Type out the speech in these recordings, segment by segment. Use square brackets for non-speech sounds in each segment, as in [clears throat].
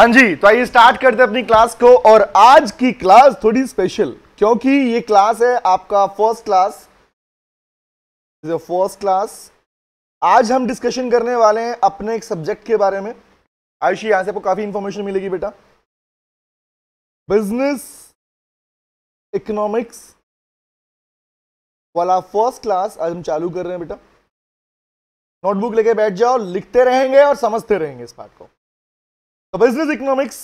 हाँ जी तो आइए स्टार्ट करते हैं अपनी क्लास को और आज की क्लास थोड़ी स्पेशल क्योंकि ये क्लास है आपका फर्स्ट क्लास फर्स्ट क्लास आज हम डिस्कशन करने वाले हैं अपने एक सब्जेक्ट के बारे में आयुषी यहां से आपको काफ़ी इंफॉर्मेशन मिलेगी बेटा बिजनेस इकोनॉमिक्स वाला फर्स्ट क्लास आज हम चालू कर रहे हैं बेटा नोटबुक लेके बैठ जाओ लिखते रहेंगे और समझते रहेंगे इस बात को तो बिजनेस इकोनॉमिक्स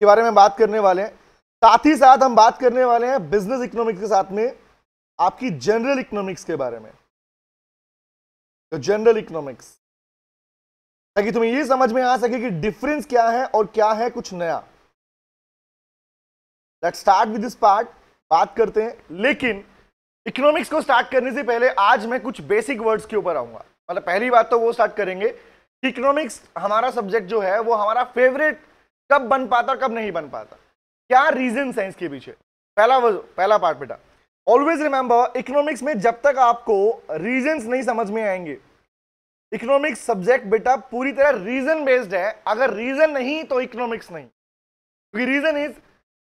के बारे में बात करने वाले हैं साथ ही साथ हम बात करने वाले हैं बिजनेस इकोनॉमिक्स के साथ में आपकी जनरल इकोनॉमिक्स के बारे में तो जनरल इकोनॉमिक्स ताकि तुम्हें यह समझ में आ सके कि डिफरेंस क्या है और क्या है कुछ नया let start with this part बात करते हैं लेकिन इकोनॉमिक्स को स्टार्ट करने से पहले आज मैं कुछ बेसिक वर्ड्स के ऊपर आऊंगा मतलब पहली बात तो वो स्टार्ट करेंगे इकोनॉमिक्स हमारा सब्जेक्ट जो है वो हमारा फेवरेट कब बन पाता कब नहीं बन पाता क्या रीजन है इसके पीछे पहला पहला पार्ट बेटा ऑलवेज रिमेंबर इकोनॉमिक्स में जब तक आपको रीजंस नहीं समझ में आएंगे इकोनॉमिक्स सब्जेक्ट बेटा पूरी तरह रीजन बेस्ड है अगर रीजन नहीं तो इकोनॉमिक्स नहीं क्योंकि रीजन इज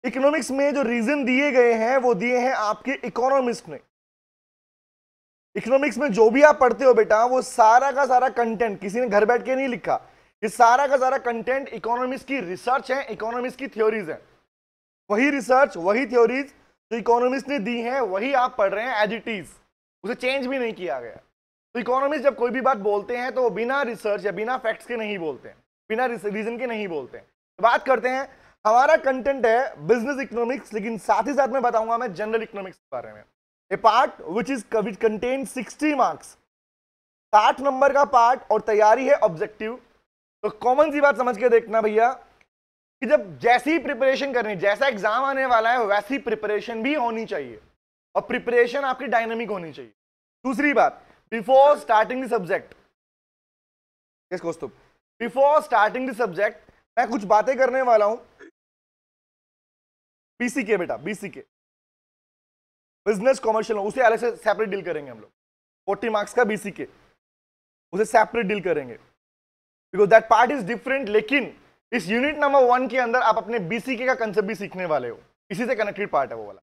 इकोनॉमिक्स में जो रीजन दिए गए हैं वो दिए हैं आपके इकोनॉमिस्ट ने इकोनॉमिक्स में जो भी आप पढ़ते हो बेटा वो सारा का सारा कंटेंट किसी ने घर बैठ के नहीं लिखा ये सारा का सारा कंटेंट इकोनॉमिक्स की रिसर्च है इकोनॉमिक्स की थ्योरीज है वही रिसर्च वही थ्योरीज जो इकोनॉमिक्स ने दी है वही आप पढ़ रहे हैं एज इट इज उसे चेंज भी नहीं किया गया तो इकोनॉमिक्स जब कोई भी बात बोलते हैं तो वो बिना रिसर्च या बिना फैक्ट्स के नहीं बोलते हैं बिना रीजन के नहीं बोलते हैं तो बात करते हैं हमारा कंटेंट है बिजनेस इकोनॉमिक्स लेकिन साथ ही साथ में बताऊंगा मैं जनरल इकोनॉमिक्स के बारे में A part which is which contain 60 marks साठ नंबर का पार्ट और तैयारी है ऑब्जेक्टिव तो कॉमन सी बात समझ के देखना भैया कि जब जैसी प्रिपरेशन करनी जैसा एग्जाम आने वाला है वैसी प्रिपरेशन भी होनी चाहिए और प्रिपरेशन आपकी डायनेमिक होनी चाहिए दूसरी बात before starting the subject before starting the subject मैं कुछ बातें करने वाला हूं बीसी के बेटा बीसी के बिजनेस कॉमर्शियल उसे अलग से सेपरेट डील करेंगे हम लोग फोर्टी मार्क्स का बी के उसे सेपरेट डील करेंगे because that part is different लेकिन इस यूनिट नंबर वन के अंदर आप अपने बीसीके का कंसेप्ट भी सीखने वाले हो इसी से कनेक्टेड पार्ट है वो वाला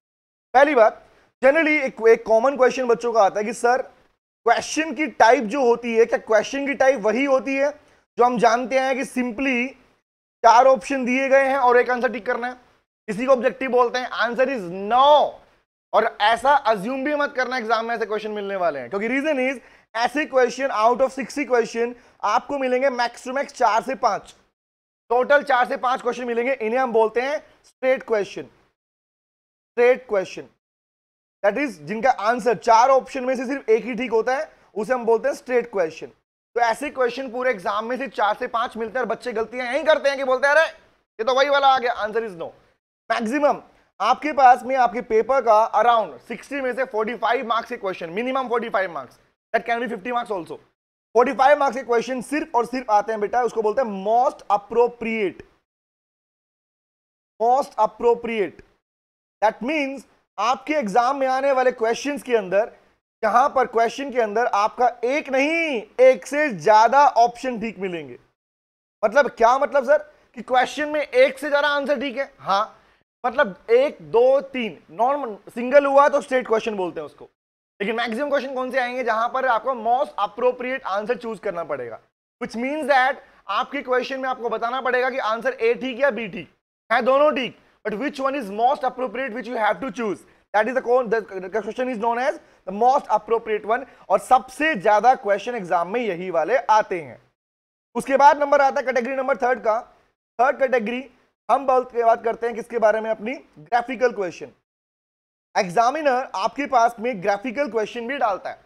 पहली बात जनरली एक एक कॉमन क्वेश्चन बच्चों का आता है कि सर क्वेश्चन की टाइप जो होती है क्या क्वेश्चन की टाइप वही होती है जो हम जानते हैं कि सिंपली चार ऑप्शन दिए गए हैं और एक आंसर टिक करना है इसी को ऑब्जेक्टिव बोलते हैं आंसर इज नो और ऐसा अज्यूम भी मत करना एग्जाम में ऐसे क्वेश्चन मिलने वाले हैं क्योंकि रीजन इज ऐसे question out of six question आपको मिलेंगे मैक्स टू चार से पांच टोटल चार से पांच क्वेश्चन मिलेंगे इन्हें हम बोलते हैं straight question straight question that is जिनका आंसर चार ऑप्शन में से सिर्फ एक ही ठीक होता है उसे हम बोलते हैं स्ट्रेट क्वेश्चन तो ऐसे क्वेश्चन पूरे एग्जाम में से चार से पांच मिलते हैं और बच्चे गलतियां यही करते हैं कि बोलते हैं अरे ये तो वही वाला आ गया आंसर इज नो मैक्सिमम आपके पास में आपके पेपर का अराउंड 60 में से 45 मार्क्स के question minimum 45 marks that can be 50 marks also 45 marks के क्वेश्चन सिर्फ और सिर्फ आते हैं बेटा उसको बोलते हैं most appropriate most appropriate that means आपके एग्जाम में आने वाले क्वेश्चंस के अंदर यहां पर क्वेश्चन के अंदर आपका एक नहीं एक से ज्यादा ऑप्शन ठीक मिलेंगे मतलब क्या मतलब सर कि क्वेश्चन में एक से ज्यादा आंसर ठीक है हाँ मतलब एक दो तीन नॉर्मल सिंगल हुआ तो स्ट्रेट क्वेश्चन बोलते हैं उसको लेकिन मैक्सिमम क्वेश्चन कौन से आएंगे जहां पर आपको मोस्ट अप्रोप्रिएट आंसर चूज करना पड़ेगा विच मीन्स दैट आपके क्वेश्चन में आपको बताना पड़ेगा कि आंसर ए ठीक या बी ठीक है दोनों ठीक but which one is most appropriate which you have to choose that is question is known as the most appropriate one और सबसे ज्यादा क्वेश्चन एग्जाम में यही वाले आते हैं उसके बाद नंबर आता है कैटेगरी नंबर थर्ड का थर्ड कैटेगरी हम बात करते हैं किसके बारे में अपनी ग्राफिकल क्वेश्चन एग्जामिनर आपके पास में ग्राफिकल क्वेश्चन भी डालता है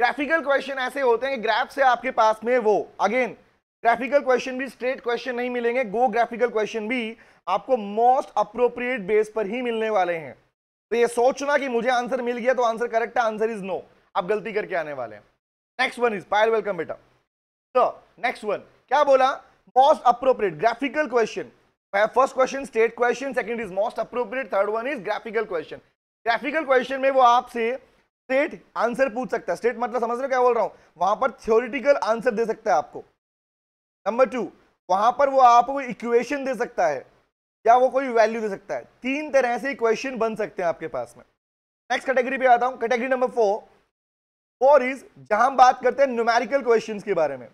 ग्राफिकल क्वेश्चन ऐसे होते हैं कि ग्राफ से आपके पास में वो अगेन ग्राफिकल क्वेश्चन भी स्ट्रेट क्वेश्चन नहीं मिलेंगे गो ग्राफिकल क्वेश्चन भी आपको मोस्ट अप्रोप्रिएट बेस पर ही मिलने वाले हैं तो ये सोचना कि मुझे आंसर मिल गया तो आंसर करेक्ट है आंसर इज नो आप गलती करके आने वाले हैं next one is Payal welcome बेटा तो नेक्स्ट वन क्या बोला most appropriate graphical question first question state question second is most appropriate third one is graphical question graphical question में वो आपसे स्टेट आंसर पूछ सकता है स्टेट मतलब समझ रहे हो क्या बोल रहा हूँ वहां पर थ्योरिटिकल आंसर दे सकता है आपको नंबर टू वहां पर वो आपको इक्वेशन दे सकता है या वो कोई वैल्यू दे सकता है तीन तरह से क्वेश्चन बन सकते हैं आपके पास में नेक्स्ट कैटेगरी पे आता हूँ category number four four is जहां हम बात करते हैं न्यूमेरिकल क्वेश्चन के बारे में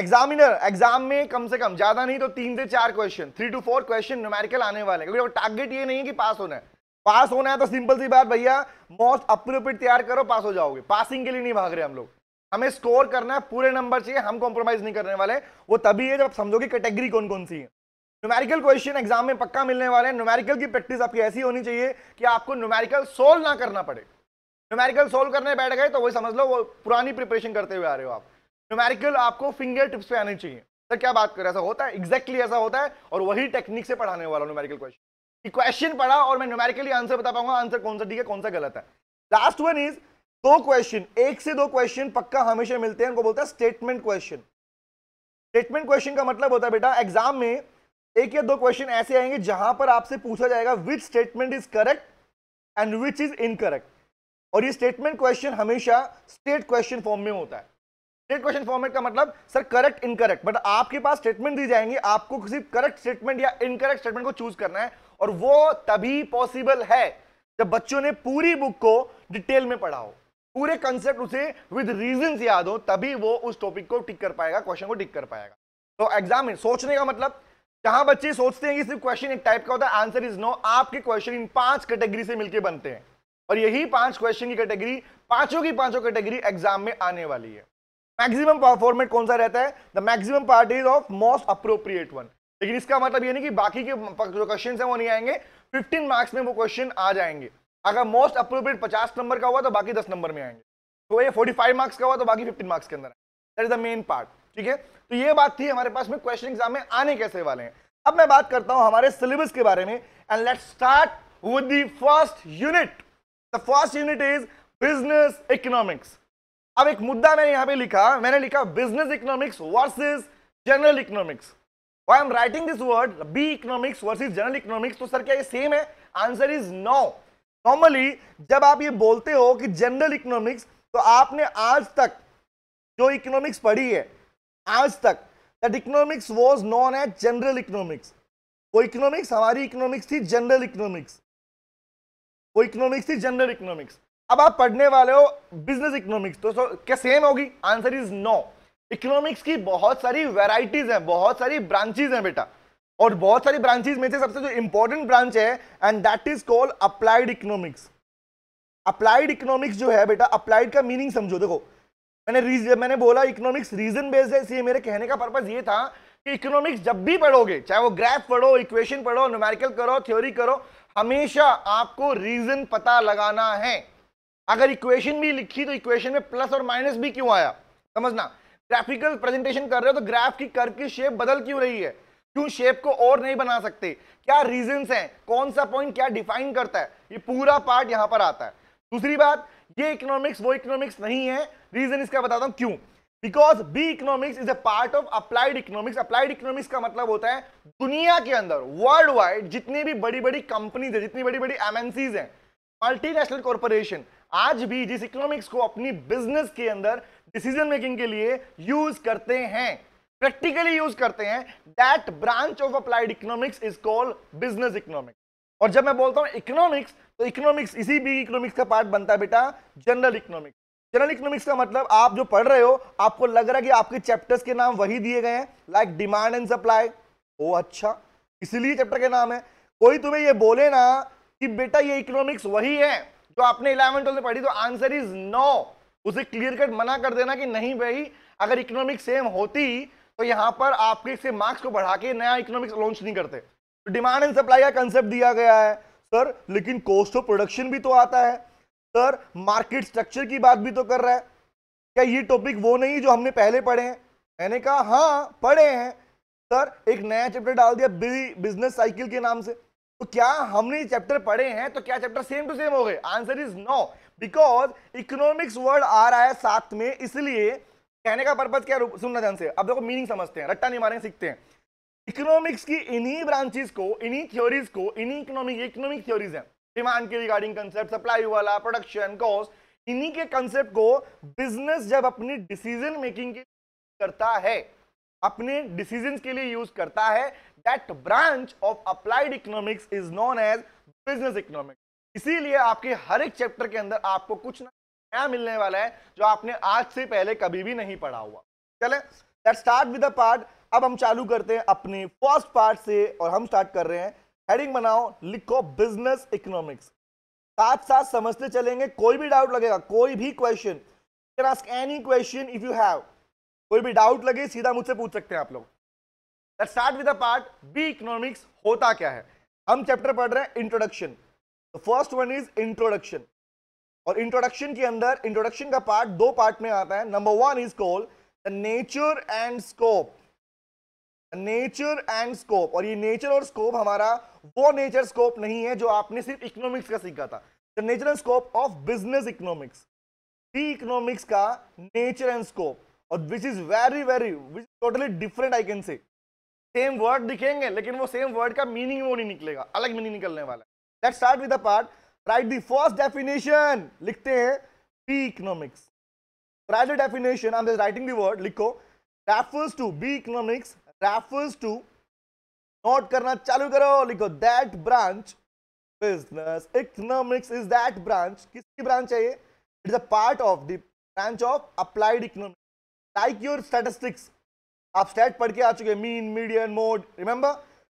एग्जामिनर एग्जाम में कम से कम ज्यादा नहीं तो तीन से चार question three to four question numerical आने वाले क्योंकि टारगेट ये नहीं है कि पास होना है पास होना है तो सिंपल सी बात भैया मोस्ट अप्रोप्रिएट तैयार करो पास हो जाओगे पासिंग के लिए नहीं भाग रहे हम लोग हमें स्कोर करना है पूरे नंबर चाहिए हम कॉम्प्रोमाइज नहीं करने वाले वो तभी है जब आप समझोगे कैटेगरी कौन कौन सी है न्यूमेरिकल क्वेश्चन एग्जाम में पक्का मिलने वाले हैं न्यूमेरिकल की प्रैक्टिस आपकी ऐसी होनी चाहिए कि आपको न्यूमेरिकल सोल्व ना करना पड़े न्यूमेरिकल सोल्व करने बैठ गए तो वही समझ लो वो पुरानी प्रिपरेशन करते हुए आ रहे हो आप न्यूमेरिकल आपको फिंगर टिप्स पे आने चाहिए सर तो क्या बात कर रहे ऐसा होता है एक्जैक्टली exactly ऐसा होता है और वही टेक्निक से पढ़ाने वाला न्यूमेरिकल क्वेश्चन क्वेश्चन पढ़ा और मैं न्यूमेरिकली आंसर बता पाऊंगा आंसर कौन सा ठीक है कौन सा गलत है लास्ट वन इज दो क्वेश्चन एक से दो क्वेश्चन पक्का हमेशा मिलते हैं उनको बोलता है स्टेटमेंट क्वेश्चन स्टेटमेंट क्वेश्चन का मतलब होता है बेटा एग्जाम में एक या दो क्वेश्चन ऐसे आएंगे जहां पर आपसे पूछा जाएगा which statement is correct and which is incorrect और ये स्टेटमेंट क्वेश्चन हमेशा स्टेट क्वेश्चन फॉर्म में होता है स्टेट क्वेश्चन फॉर्मेट का मतलब सर करेक्ट इनकरेक्ट बट आपके पास स्टेटमेंट दी जाएंगी आपको किसी करेक्ट स्टेटमेंट या इनकरेक्ट स्टेटमेंट को चूज करना है और वो तभी पॉसिबल है जब बच्चों ने पूरी बुक को डिटेल में पढ़ा हो पूरे कंसेप्ट उसे विद रीजन याद हो तभी वो उस टॉपिक को टिक कर पाएगा क्वेश्चन को टिक कर पाएगा तो एग्जाम में सोचने का मतलब जहां बच्चे सोचते हैं कि सिर्फ क्वेश्चन एक टाइप का होता है आंसर इज नो आपके क्वेश्चन इन पांच कैटेगरी से मिलकर बनते हैं और यही पांच क्वेश्चन की कैटेगरी पांचों की पांचों कैटेगरी एग्जाम में आने वाली है मैक्सिमम फॉर्मेट कौन सा रहता है the maximum part is of most appropriate one लेकिन इसका मतलब ये नहीं कि बाकी के जो क्वेश्चन है वो नहीं आएंगे 15 मार्क्स में वो क्वेश्चन आ जाएंगे अगर मोस्ट अप्रोप्रिएट 50 नंबर का हुआ तो बाकी 10 नंबर में आएंगे तो ये 45 मार्क्स का हुआ तो बाकी 15 मार्क्स के अंदर that is the main part ठीक है तो ये बात थी हमारे पास में क्वेश्चन एग्जाम में आने कैसे वाले हैं अब मैं बात करता हूं हमारे सिलेबस के बारे में and let start with the first unit the first unit is business economics अब एक मुद्दा मैंने यहां पे लिखा मैंने लिखा business economics versus general economics I am writing this word B economics versus general economics तो सर क्या ये सेम है आंसर इज नो नॉर्मली जब आप ये बोलते हो कि जनरल इकोनॉमिक्स तो आपने आज तक जो इकोनॉमिक्स पढ़ी है आज तक that economics was known as general economics वो इकोनॉमिक्स हमारी इकोनॉमिक्स थी जनरल इकोनॉमिक्स वो इकोनॉमिक्स थी जनरल इकोनॉमिक्स अब आप पढ़ने वाले हो बिजनेस इकोनॉमिक्स तो क्या सेम होगी आंसर इज नो इकोनॉमिक्स की बहुत सारी वेराइटीज हैं बहुत सारी ब्रांचेज हैं बेटा और बहुत सारी ब्रांचेज में से सबसे जो इंपॉर्टेंट ब्रांच है and that is called applied economics applied economics जो है बेटा अप्लाइड का मीनिंग समझो देखो मैंने रीजन मैंने बोला इकोनॉमिक्स रीजन बेस्ड है इसलिए मेरे कहने का पर्पज ये था कि इकोनॉमिक्स जब भी पढ़ोगे चाहे वो ग्राफ पढ़ो इक्वेशन पढ़ो न्यूमेरिकल करो थ्योरी करो हमेशा आपको रीजन पता लगाना है अगर इक्वेशन भी लिखी तो इक्वेशन में प्लस और माइनस भी क्यों आया समझना ग्राफिकल प्रेजेंटेशन कर रहे हो तो ग्राफ की कर की शेप बदल क्यों रही है क्यों शेप को और नहीं बना सकते क्या रीजन है कौन सा पॉइंट क्या डिफाइन करता है ये पूरा पार्ट यहां पर आता है दूसरी बात ये इकोनॉमिक्स वो इकोनॉमिक्स नहीं है रीजन इसका बताता हूं क्यों because B economics is a part of applied economics applied economics का मतलब होता है दुनिया के अंदर वर्ल्ड वाइड जितनी भी बड़ी बड़ी कंपनीज है जितनी बड़ी बड़ी एमएनसीज हैं मल्टीनेशनल कॉरपोरेशन आज भी जिस इकोनॉमिक्स को अपनी बिजनेस के अंदर डिसीजन मेकिंग के लिए यूज करते हैं प्रैक्टिकली यूज करते हैं that branch of applied economics is called business economics और जब मैं बोलता हूं इकोनॉमिक्स तो इकोनॉमिक्स इसी भी इकोनॉमिक्स का पार्ट बनता है बेटा जनरल इकोनॉमिक्स जनरल इकोनॉमिक्स का मतलब आप जो पढ़ रहे हो आपको लग रहा है कि आपके चैप्टर्स के नाम वही दिए गए हैं like demand and supply oh अच्छा इसलिए चैप्टर के नाम है कोई तुम्हें ये बोले ना कि बेटा ये इकोनॉमिक्स वही है जो आपने इलेवन ट्वेल्थ में पढ़ी तो आंसर इज नो उसे क्लियर कट मना कर देना कि नहीं भाई अगर इकोनॉमिक सेम होती तो यहाँ पर आपके से मार्क्स को बढ़ा के नया इकोनॉमिक्स लॉन्च नहीं करते तो डिमांड एंड सप्लाई का कंसेप्ट दिया गया है सर लेकिन कॉस्ट ऑफ प्रोडक्शन भी तो आता है सर मार्केट स्ट्रक्चर की बात भी तो कर रहा है क्या ये टॉपिक वो नहीं जो हमने पहले पढ़े हैं मैंने कहा हाँ पढ़े हैं सर एक नया चैप्टर डाल दिया बिजनेस साइकिल के नाम से तो क्या हमने चैप्टर पढ़े हैं तो क्या चैप्टर सेम टू सेम हो गए answer is no because economics word आ रहा है साथ में इसलिए कहने का पर्पज क्या सुनना ध्यान से अब देखो मीनिंग समझते हैं रट्टा नहीं मारेंगे सीखते हैं इकोनॉमिक्स की इन्हीं ब्रांचेस को इन्हीं थ्योरीज को इन्हीं इकोनॉमिक इकोनॉमिक थ्योरीज हैं डिमांड के रिगार्डिंग कंसेप्ट सप्लाई वाला प्रोडक्शन कॉस्ट इन्हीं के कंसेप्ट को बिजनेस जब अपनी डिसीजन मेकिंग के करता है अपने डिसीजन के लिए यूज करता है that branch of applied economics is known as business economics इसीलिए आपके हर एक चैप्टर के अंदर आपको कुछ नया मिलने वाला है जो आपने आज से पहले कभी भी नहीं पढ़ा हुआ चले लेट स्टार्ट विद पार्ट अब हम चालू करते हैं अपने फर्स्ट पार्ट से और हम स्टार्ट कर रहे हैं हेडिंग बनाओ लिखो बिजनेस इकोनॉमिक्स साथ साथ समझते चलेंगे कोई भी डाउट लगेगा कोई भी question any question if you have कोई भी डाउट लगे सीधा मुझसे पूछ सकते हैं आप लोग let's start with the part B economics होता क्या है हम चैप्टर पढ़ रहे हैं introduction first one is introduction और इंट्रोडक्शन के अंदर इंट्रोडक्शन का पार्ट दो पार्ट में आता है number one is call the nature and scope nature and scope और ये नेचर और स्कोप हमारा वो नेचर स्कोप नहीं है जो आपने सिर्फ इकोनॉमिक्स का सीखा था the nature and scope of business economics B economics का नेचर एंड स्कोप और which is very very which totally different I can say same word दिखेंगे लेकिन वो सेम वर्ड का मीनिंग वो नहीं निकलेगा अलग मीनिंग निकलने वाला है let start with part write the first definition लिखते हैं B economics write the definition I am just writing the word लिखो refers to B economics refers to note करना चालू करो लिखो that branch business economics is that branch किसकी branch है ये it is a part of the branch of applied economics like your statistics आप stat पढ़ के आ चुके mean median mode remember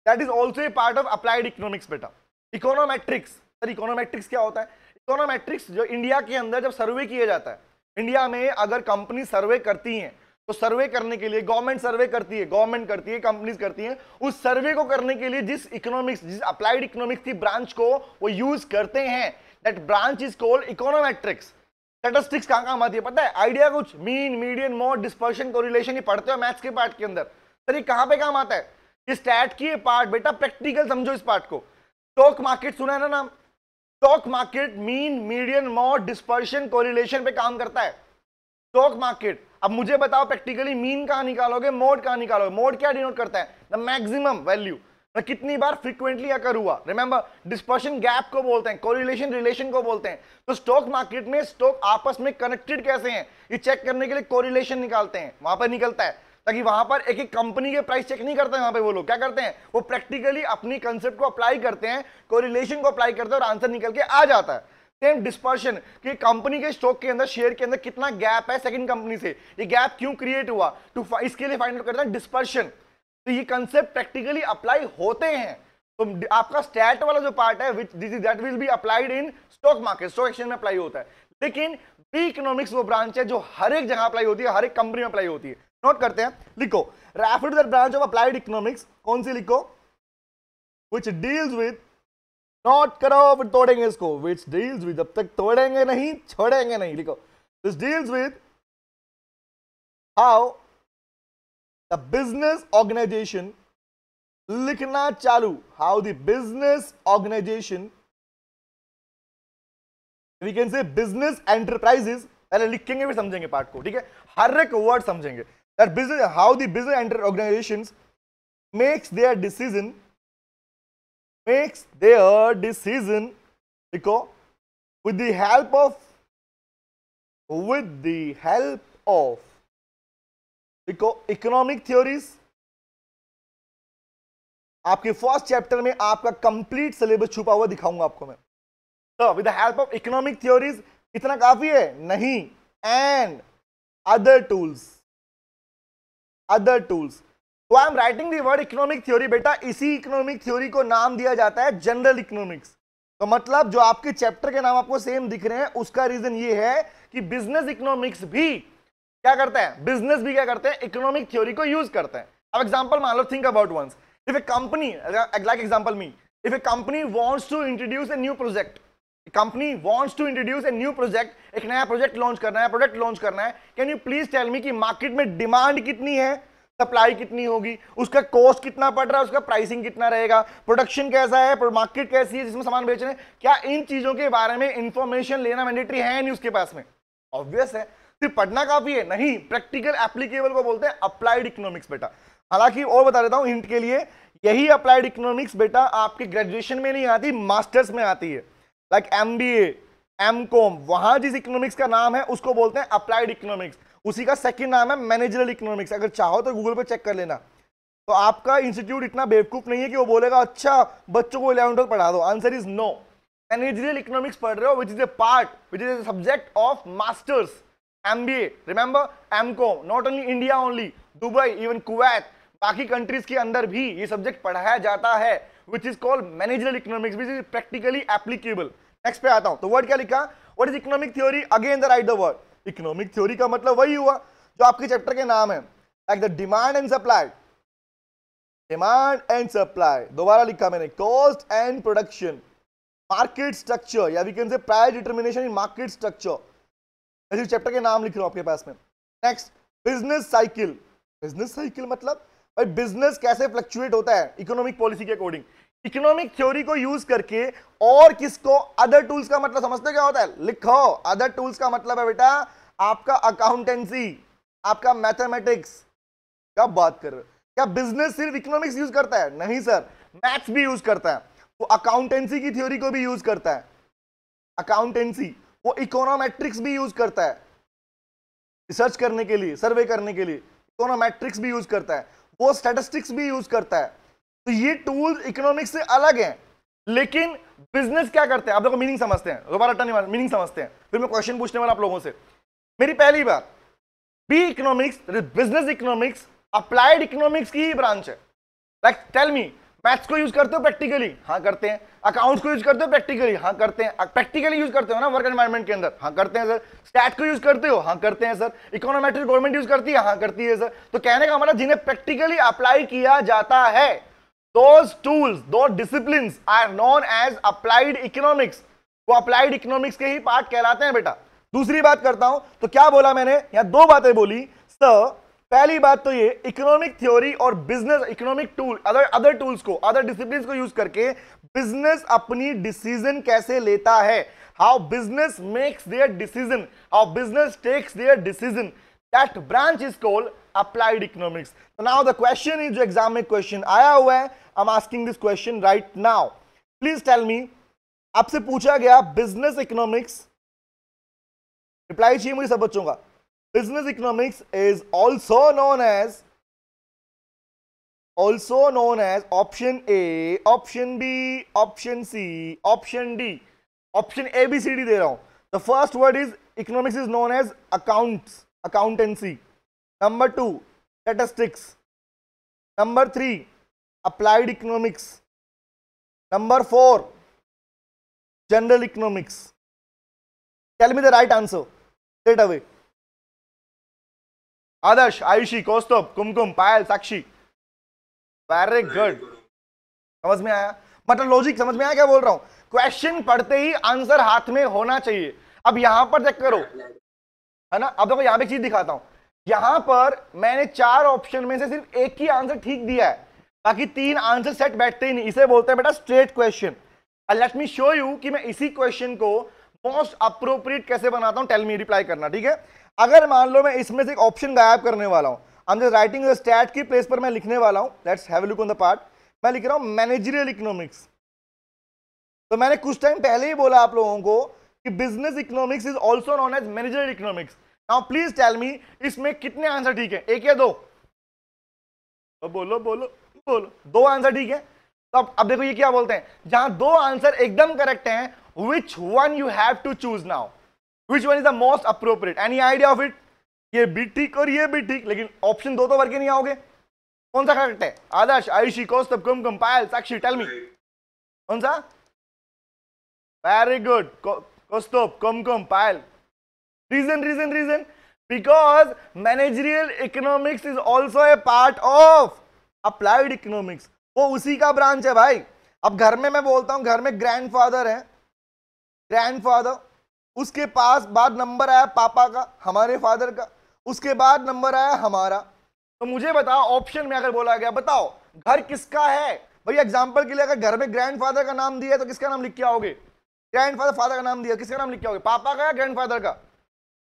that is also a part of applied economics बेटा econometrics sir econometrics क्या होता है इकोनोमेट्रिक्स जो इंडिया के अंदर जब सर्वे किया जाता है इंडिया में अगर कंपनी सर्वे करती हैं तो सर्वे करने के लिए गवर्नमेंट सर्वे करती है गवर्नमेंट करती है कंपनीज करती हैं उस सर्वे को करने के लिए जिस इकोनॉमिक्स जिस अप्लाइड इकोनॉमिक्स की ब्रांच को वो यूज करते हैं that branch is called econometrics statistics कहाँ काम आती है पता है आइडिया कुछ mean median mode dispersion correlation ही पढ़ते हो मैथ्स के पार्ट के अंदर सर ये कहाँ पे काम आता है ये स्टैट की पार्ट बेटा प्रैक्टिकल समझो इस पार्ट को स्टॉक मार्केट सुना है ना नाम stock market mean median mode dispersion correlation पे काम करता है स्टॉक मार्केट अब मुझे बताओ प्रैक्टिकली मीन कहाँ निकालोगे मोड कहाँ निकालोगे मोड क्या डिनोट करता है द मैक्सिमम वैल्यू कितनी बार फ्रिक्वेंटली अकर हुआ रिमेंबर डिस्पर्शन गैप को बोलते हैं कोरिलेशन रिलेशन को बोलते हैं तो स्टॉक मार्केट में स्टॉक आपस में कनेक्टेड कैसे हैं ये चेक करने के लिए कोरिलेशन निकालते हैं वहां पर निकलता है ताकि वहां पर एक एक कंपनी के प्राइस चेक नहीं करते वहां पे वो लोग क्या करते हैं वो प्रैक्टिकली अपनी कंसेप्ट को अप्लाई करते हैं कोरिलेशन को अप्लाई करते हैं और आंसर निकल के आ जाता है सेम डिस्पर्शन कि कंपनी के स्टॉक के अंदर शेयर के अंदर कितना गैप है सेकंड कंपनी से ये गैप क्यों क्रिएट हुआ टू इसके लिए फाइंड आउट करते हैं डिस्पर्शन तो ये कंसेप्ट प्रैक्टिकली अप्लाई होते हैं तो आपका स्टैट वाला जो पार्ट है which this that will be applied in stock market stock exchange में अप्लाई होता है लेकिन बी इकोनॉमिक्स वो ब्रांच है जो हर एक जगह अप्लाई होती है हर एक कंपनी में अप्लाई होती है नोट करते हैं लिखो refer to that branch of applied economics कौन सी लिखो विच डील्स विद नोट करो फिर तोड़ेंगे इसको विच डील्स विद अब तक तोड़ेंगे नहीं छोड़ेंगे नहीं लिखो this deals with how the business organization लिखना चालू how the business organization we can say business enterprises पहले लिखेंगे भी समझेंगे पार्ट को ठीक है हर एक वर्ड समझेंगे business how the business enter organization makes their decision makes their decision देखो with the help of with the help of economic theories आपके फर्स्ट चैप्टर में आपका कंप्लीट सिलेबस छुपा हुआ दिखाऊंगा आपको मैं तो with help of economic theories इतना काफी है नहीं and other tools other tools तो I am writing the word economic theory बेटा इसी इकोनॉमिक थ्योरी को नाम दिया जाता है जनरल इकोनॉमिक्स तो मतलब जो आपके चैप्टर के नाम आपको सेम दिख रहे हैं उसका रीजन ये है कि बिजनेस इकोनॉमिक्स भी क्या करते हैं बिजनेस भी क्या करते हैं इकोनॉमिक थ्योरी को यूज करते हैं अब एग्जाम्पल मान लो think about once if a company like example me if a company wants to introduce a new project company wants to introduce a new project एक नया प्रोजेक्ट लॉन्च करना है प्रोडक्ट लॉन्च करना है can you please tell me कि market में demand कितनी है सप्लाई कितनी होगी उसका कॉस्ट कितना पड़ रहा है उसका प्राइसिंग कितना रहेगा प्रोडक्शन कैसा है मार्केट कैसी है जिसमें सामान बेच रहे हैं क्या इन चीजों के बारे में इंफॉर्मेशन लेना मैंडेटरी है नहीं उसके पास में ऑब्वियस है सिर्फ पढ़ना काफी है नहीं प्रैक्टिकल एप्लीकेबल को बोलते हैं अप्लाइड इकोनॉमिक्स बेटा हालांकि और बता देता हूं हिंट के लिए यही अप्लाइड इकोनॉमिक्स बेटा आपके ग्रेजुएशन में नहीं आती मास्टर्स में आती है like M B M com वहां जिस इकोनॉमिक्स का नाम है उसको बोलते हैं अप्लाइड इकोनॉमिक्स उसी का सेकंड नाम है मैनेजरल इकोनॉमिक्स अगर चाहो तो गूगल पर चेक कर लेना तो आपका इंस्टीट्यूट इतना बेवकूफ़ नहीं है कि वो बोलेगा अच्छा बच्चों को इलेवन ट्वेल्थ पढ़ा दो answer is no managerial economics पढ़ रहे हो which is a part which is a subject of masters MBA remember MCOM. Not only India only Dubai even Kuwait बाकी कंट्रीज के अंदर भी ये सब्जेक्ट पढ़ाया जाता है which is called managerial economics which is practically applicable next पे आता हूं तो वर्ड क्या लिखा what is economic theory again the write the word economic theory का मतलब वही हुआ जो आपके चैप्टर के नाम है like the demand and supply demand and supply दोबारा लिखा मैंने cost and production market structure या we can say price determination in market structure ऐसे चैप्टर के नाम लिख रहा हूँ आपके पास में next business cycle business cycle मतलब भाई बिजनेस कैसे फ्लक्चुएट होता है इकोनॉमिक पॉलिसी के अकॉर्डिंग इकोनॉमिक थ्योरी को यूज करके और किसको अदर टूल्स का मतलब समझते क्या होता है लिखो अदर टूल्स का मतलब है बेटा आपका अकाउंटेंसी आपका मैथमेटिक्स क्या बात कर रहे हो क्या बिजनेस सिर्फ इकोनॉमिक्स यूज करता है नहीं सर मैथ्स भी यूज करता है वो अकाउंटेंसी की थ्योरी को भी यूज करता है अकाउंटेंसी वो इकोनोमेट्रिक्स भी यूज करता है रिसर्च करने के लिए सर्वे करने के लिए इकोनोमेट्रिक्स भी यूज करता है वो स्टेटिस्टिक्स भी यूज करता है तो ये टूल इकोनॉमिक्स से अलग है लेकिन बिजनेस क्या करते हैं आप लोग मीनिंग समझते हैं दोबारा टर्न मीनिंग समझते हैं फिर मैं क्वेश्चन पूछने वाला आप लोगों से मेरी पहली बात B economics business economics applied economics की ही ब्रांच है लाइक टेल मी मैथ्स को यूज करते हो प्रैक्टिकली हाँ करते हैं अकाउंट्स को यूज करते हो प्रैक्टिकली हाँ करते हैं प्रैक्टिकली यूज करते हो ना वर्क एनवायरमेंट के अंदर हाँ करते हैं सर स्टैट को यूज करते हो हाँ करते हैं सर इकोनोमेट्रिक गवर्नमेंट यूज करती है हाँ करती है सर तो कहने का हमारा मतलब जिन्हें प्रैक्टिकली अप्लाई किया जाता है those tools those disciplines are known as applied economics वो applied economics के ही पार्ट कहलाते हैं बेटा दूसरी बात करता हूं तो क्या बोला मैंने यहां दो बातें बोली सर पहली बात तो ये इकोनॉमिक थ्योरी और business economic tool other other tools को अदर डिसिप्लिन को यूज करके बिजनेस अपनी डिसीजन कैसे लेता है how business makes their decision how business takes their decision that branch is called applied economics now the question is जो exam में question आया हुआ है I am asking this question right now please tell me आपसे पूछा गया business economics reply चाहिए मुझे सब बच्चों का Business economics is also known as also known as option A, option B, option C, option D. Option A, B, C, D de raha hu The first word is economics is known as accounts, accountancy. Number 2 statistics. Number 3 applied economics. Number 4 general economics. Tell me the right answer straight away. Adarsh Ayushi Kaustubh Kumkum Payal Sakshi very good समझ में आया मतलब logic समझ में आया क्या बोल रहा हूं क्वेश्चन पढ़ते ही आंसर हाथ में होना चाहिए अब यहां पर चेक करो है ना अब देखो यहां पे चीज दिखाता हूं यहां पर मैंने चार ऑप्शन में से सिर्फ एक ही आंसर ठीक दिया है बाकी तीन आंसर सेट बैठते ही नहीं इसे बोलते हैं बेटा straight question let me show you कि मैं इसी क्वेश्चन को मोस्ट अप्रोप्रिएट कैसे बनाता हूं टेल मी रिप्लाई करना ठीक है अगर मान लो मैं इसमें से एक ऑप्शन गायब करने वाला हूँ हम एम राइटिंग स्टैट की प्लेस पर मैं लिखने वाला हूँ let's have look on the part मैं लिख रहा हूँ मैनेजरियल इकोनॉमिक्स तो मैंने कुछ टाइम पहले ही बोला आप लोगों को कि business economics is also known as managerial economics now please tell me इसमें कितने आंसर ठीक है एक या दो तो बोलो बोलो बोलो दो आंसर ठीक है तो अब अब देखो ये क्या बोलते हैं जहां दो आंसर एकदम करेक्ट हैं which one you have to choose now which one is the most appropriate any idea of it ये भी ठीक और ये भी ठीक लेकिन ऑप्शन दो तो भर के नहीं आओगे कौन सा करेक्ट है आदर्श आयुषी कौस्तभ कुम कंपायल साक्षी टेलमी कौन सा very good Kaustubh Kumkum Payal reason reason reason because managerial economics is also a part of applied economics वो उसी का ब्रांच है भाई अब घर में मैं बोलता हूँ घर में ग्रैंडफादर है ग्रैंडफादर उसके पास बाद नंबर आया पापा का हमारे फादर का उसके बाद नंबर आया हमारा तो मुझे बताओ ऑप्शन में अगर बोला गया बताओ घर किसका है भाई एग्जाम्पल के लिए अगर घर में ग्रैंडफादर का नाम दिया तो किसका नाम लिख के आओगे ग्रैंडफादर फादर का नाम दिया किसका नाम लिख के आओगे पापा का या ग्रैंडफादर का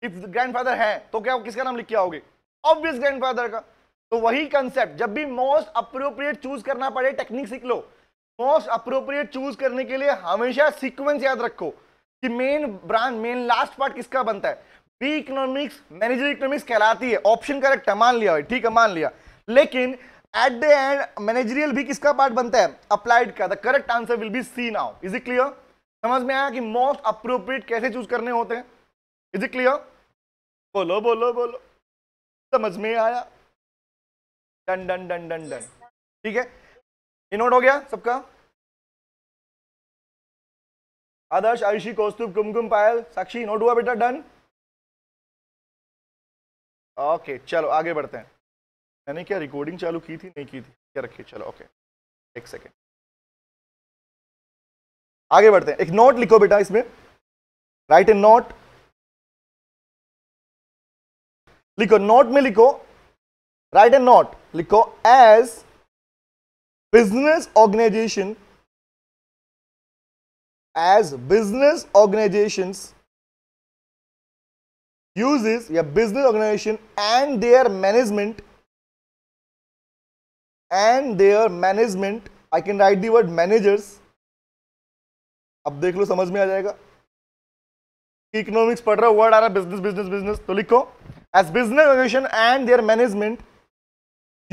इफ ग्रैंडफादर है तो क्या किसका नाम लिख के आओगे ऑब्वियस ग्रैंडफादर का तो वही कंसेप्ट जब भी मोस्ट अप्रोप्रिएट चूज करना पड़े टेक्निक सीख लो मोस्ट अप्रोप्रिएट चूज करने के लिए हमेशा सिक्वेंस याद रखो कि main branch main last part किसका बनता है बी इकोनॉमिक्स मैनेजर इकोनॉमिक्स कहलाती है ऑप्शन करेक्ट है मान लिया भाई ठीक है मान लिया लेकिन एट द एंड मैनेजरियल भी किसका पार्ट बनता है अप्लाइड का the correct answer will be C now is it clear समझ में आया कि मोस्ट अप्रोप्रिएट कैसे चूज करने होते हैं इज इट क्लियर बोलो बोलो बोलो समझ में आया done done done done done ठीक है इनोट हो गया सबका आदर्श आयुषी कौस्तुभ कुमकुम पायल साक्षी नोट हुआ बेटा डन ओके चलो आगे बढ़ते हैं मैंने क्या रिकॉर्डिंग चालू की थी नहीं की थी क्या रखिए चलो ओके एक सेकेंड आगे बढ़ते हैं एक नोट लिखो बेटा इसमें राइट ए नोट लिखो नोट में लिखो राइट ए नोट लिखो as business organization as business organizations uses a business organization and their management and their management i can write the word managers ab dekh lo samajh mein aa jayega economics pad raha word aa raha business business business to likho as business organization and their management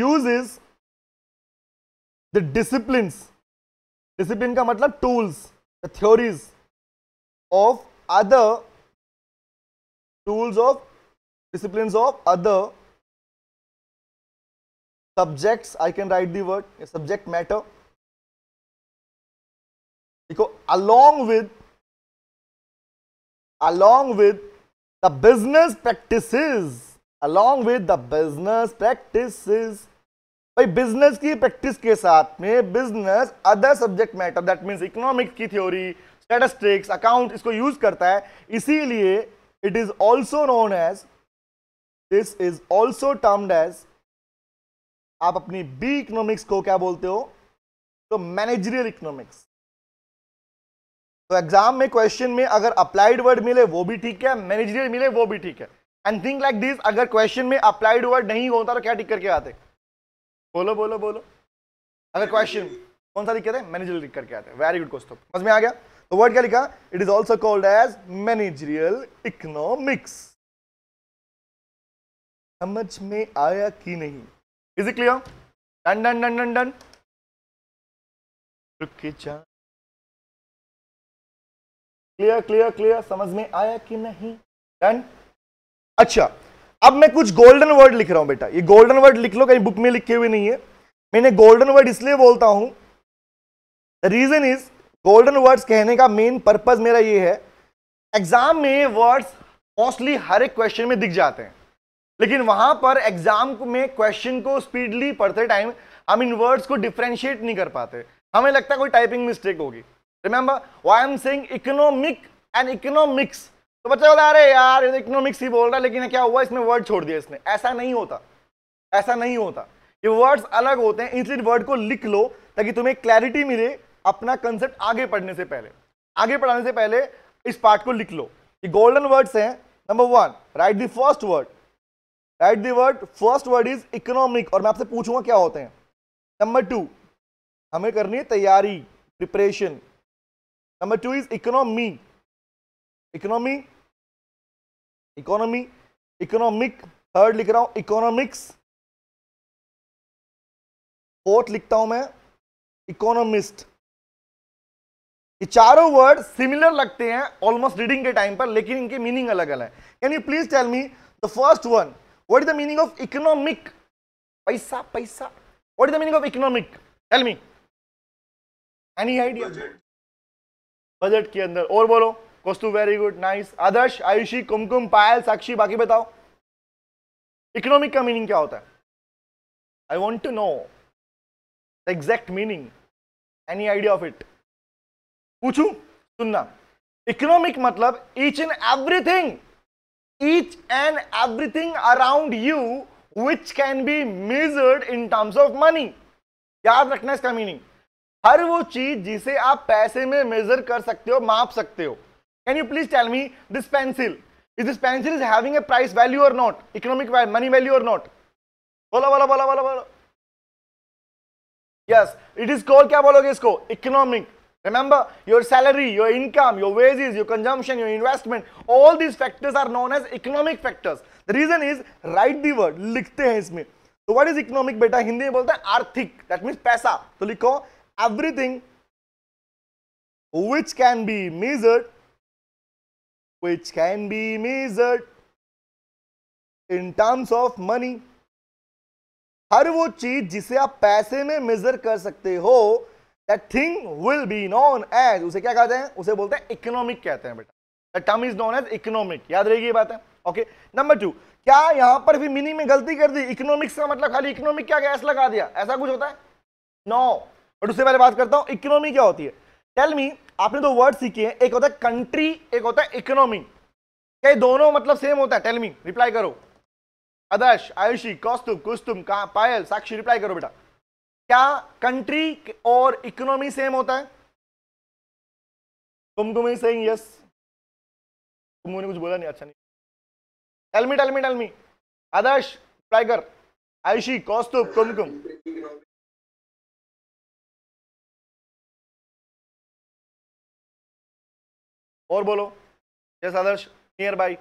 uses the disciplines discipline ka matlab tools the theories of other tools of disciplines of other subjects i can write the word a subject matter because along with along with the business practices along with the business practices भाई business की practice के साथ में business other subject matter that means economics की theory statistics account इसको use करता है इसीलिए it is also known as this is also termed as आप अपनी बी इकोनॉमिक्स को क्या बोलते हो तो मैनेजरियल इकोनॉमिक्स तो एग्जाम में क्वेश्चन में अगर अप्लाइड वर्ड मिले वो भी ठीक है मैनेजरियल मिले वो भी ठीक है एंड थिंक लाइक दिस अगर क्वेश्चन में अप्लाइड वर्ड नहीं होता तो क्या ठीक करके आते बोलो बोलो बोलो अगर क्वेश्चन कौन सा लिख के थे मैनेजरियल लिख करके आते हैं वेरी गुड क्वेश्चन समझ में आ गया तो वर्ड क्या लिखा it is also called as managerial economics समझ में आया कि नहीं is it clear done done done done done clear clear clear समझ में आया कि नहीं डन अच्छा अब मैं कुछ गोल्डन वर्ड लिख रहा हूं बेटा ये गोल्डन वर्ड लिख लो कहीं बुक में लिखे हुए नहीं है मैंने गोल्डन वर्ड इसलिए बोलता हूं रीजन इज गोल्डन वर्ड्स कहने का मेन पर्पज मेरा ये है एग्जाम में वर्ड्स मोस्टली हर एक क्वेश्चन में दिख जाते हैं लेकिन वहां पर एग्जाम में क्वेश्चन को स्पीडली पढ़ते टाइम हम इन वर्ड्स को डिफ्रेंशिएट नहीं कर पाते हमें लगता है कोई टाइपिंग मिस्टेक होगी remember why am saying economic and economics तो बच्चा बोला अरे यार इकोनॉमिक्स तो ही बोल रहा है लेकिन क्या हुआ इसमें वर्ड छोड़ दिया इसने ऐसा नहीं होता ऐसा नहीं होता ये वर्ड्स अलग होते हैं इसलिए वर्ड को लिख लो ताकि तुम्हें क्लैरिटी मिले अपना कंसेप्ट आगे पढ़ने से पहले आगे पढ़ाने से पहले इस पार्ट को लिख लो ये गोल्डन वर्ड्स हैं number one write the first word write the word first word is economic और मैं आपसे पूछूंगा क्या होते हैं नंबर टू हमें करनी है तैयारी preparation number two is economy economy economy economic third लिख रहा हूं इकोनॉमिक्स फोर्थ लिखता हूं मैं इकोनॉमिस्ट ये चारों वर्ड सिमिलर लगते हैं ऑलमोस्ट रीडिंग के टाइम पर लेकिन इनके मीनिंग अलग अलग है can you please tell me the first one what is the meaning of economic पैसा पैसा what is the meaning of economic tell me any idea budget के अंदर और बोलो वस्तु very good nice Adarsh Ayushi Kumkum Payal Sakshi बाकी बताओ इकोनॉमिक का मीनिंग क्या होता है I want to know the exact meaning any idea of it पूछू सुनना इकोनॉमिक मतलब each and everything each and everything around you which can be measured in terms of money याद रखना इसका मीनिंग हर वो चीज जिसे आप पैसे में मेजर कर सकते हो माप सकते हो Can you please tell me this pencil? Is this pencil is having a price value or not? Economic value, money value or not? बोलो बोलो बोलो बोलो बोलो yes it is called क्या बोलोगे इसको economic remember your salary your income your wages your consumption your investment all these factors are known as economic factors the reason is write the word लिखते हैं इसमें तो व्हाट इज इकोनॉमिक बेटा Hindi bolte बोलते हैं आर्थिक दैट मीन्स पैसा तो लिखो everything which can which can be measured in terms of money हर वो चीज जिसे आप पैसे में मेजर कर सकते हो that thing will be known as उसे क्या कहते हैं उसे बोलते हैं इकोनॉमिक कहते हैं बेटा the term is known as economic याद रहेगी ये बात है ओके नंबर टू क्या यहां पर भी मिनी में गलती कर दी इकोनॉमिक्स का मतलब खाली इकोनॉमिक क्या गैस लगा दिया ऐसा कुछ होता है नो no. बट उससे पहले बात करता हूं इकोनॉमी क्या होती है टेल मी आपने दो वर्ड सीखे हैं एक होता है कंट्री एक होता है इकोनॉमी क्या दोनों मतलब सेम होता है टेल मी रिप्लाई करो आदर्श आयुषी कौस्तुभ कुस्तुम का पायल साक्षी रिप्लाई करो बेटा क्या कंट्री और इकोनॉमी सेम होता है तुम तुम ही सही यस तुम मुझे कुछ बोला नहीं अच्छा नहीं tell tell me me tell me Adarsh reply कर आयुषी कौस्तुभ कुमकुम और बोलो यस आदर्श नियर बाई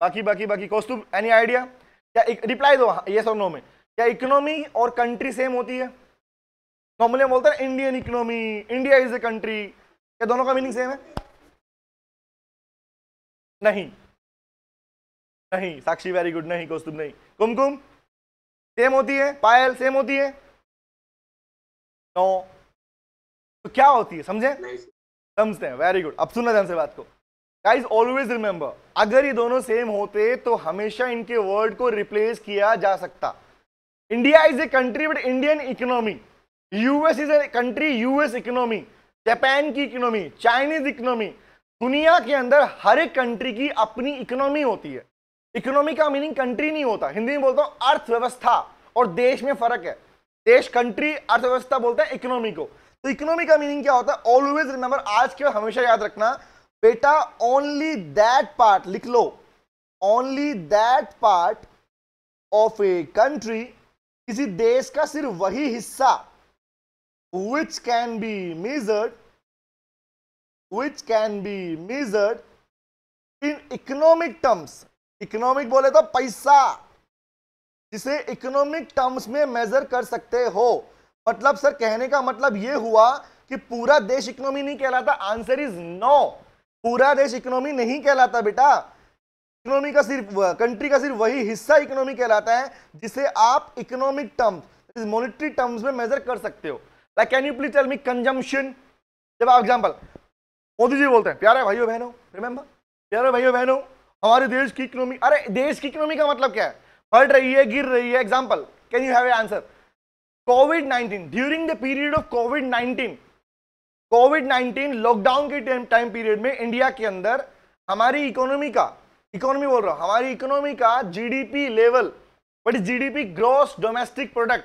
बाकी बाकी बाकी कौस्तुभ एनी आइडिया क्या रिप्लाई दो ये सब नो में क्या इकोनॉमी और कंट्री सेम होती है नॉर्मली तो हम बोलते हैं Indian economy India is a country क्या दोनों का मीनिंग सेम है नहीं नहीं साक्षी वेरी गुड नहीं कौस्तुभ नहीं कुमकुम सेम होती है पायल सेम होती है नो तो क्या होती है समझे समझते हैं वेरी गुड अब सुनना ध्यान से बात को गाइज ऑलवेज रिमेंबर अगर ये दोनों सेम होते तो हमेशा इनके वर्ड को रिप्लेस किया जा सकता India is a country but Indian economy US is a country US economy Japan की इकोनॉमी चाइनीज इकोनॉमी दुनिया के अंदर हर एक कंट्री की अपनी इकोनॉमी होती है इकोनॉमी का मीनिंग कंट्री नहीं होता हिंदी में बोलता हूँ अर्थव्यवस्था और देश में फर्क है देश कंट्री अर्थव्यवस्था बोलते हैं इकोनॉमी को तो इकोनॉमी का मीनिंग क्या होता है ऑलवेज रिमेंबर आज के हमेशा याद रखना बेटा ओनली दैट पार्ट लिख लो only that part of a country किसी देश का सिर्फ वही हिस्सा which can be measured which can be measured in economic terms economic बोले तो पैसा जिसे इकोनॉमिक टर्म्स में मेजर कर सकते हो मतलब सर कहने का मतलब ये हुआ कि पूरा देश इकोनॉमी नहीं कहलाता आंसर इज नो पूरा देश इकोनॉमी नहीं कहलाता बेटा इकोनॉमी का सिर्फ कंट्री का सिर्फ वही हिस्सा इकोनॉमी कहलाता है जिसे आप इकोनॉमिक टर्म्स मॉनिटरी टर्म्स में मेजर कर सकते हो like can you please tell me consumption जब आप एग्जाम्पल मोदी जी बोलते हैं प्यारे भाइयों बहनों रिमेंबर प्यारे भाइयों बहनों हमारे देश की इकोनॉमी अरे देश की इकोनॉमी का मतलब क्या है बढ़ रही है गिर रही है example can you have a answer covid 19 during the period of covid 19 covid 19 lockdown के टाइम पीरियड में इंडिया के अंदर हमारी इकोनॉमी का इकोनॉमी बोल रहा हूं हमारी इकोनॉमी का GDP level but GDP gross domestic product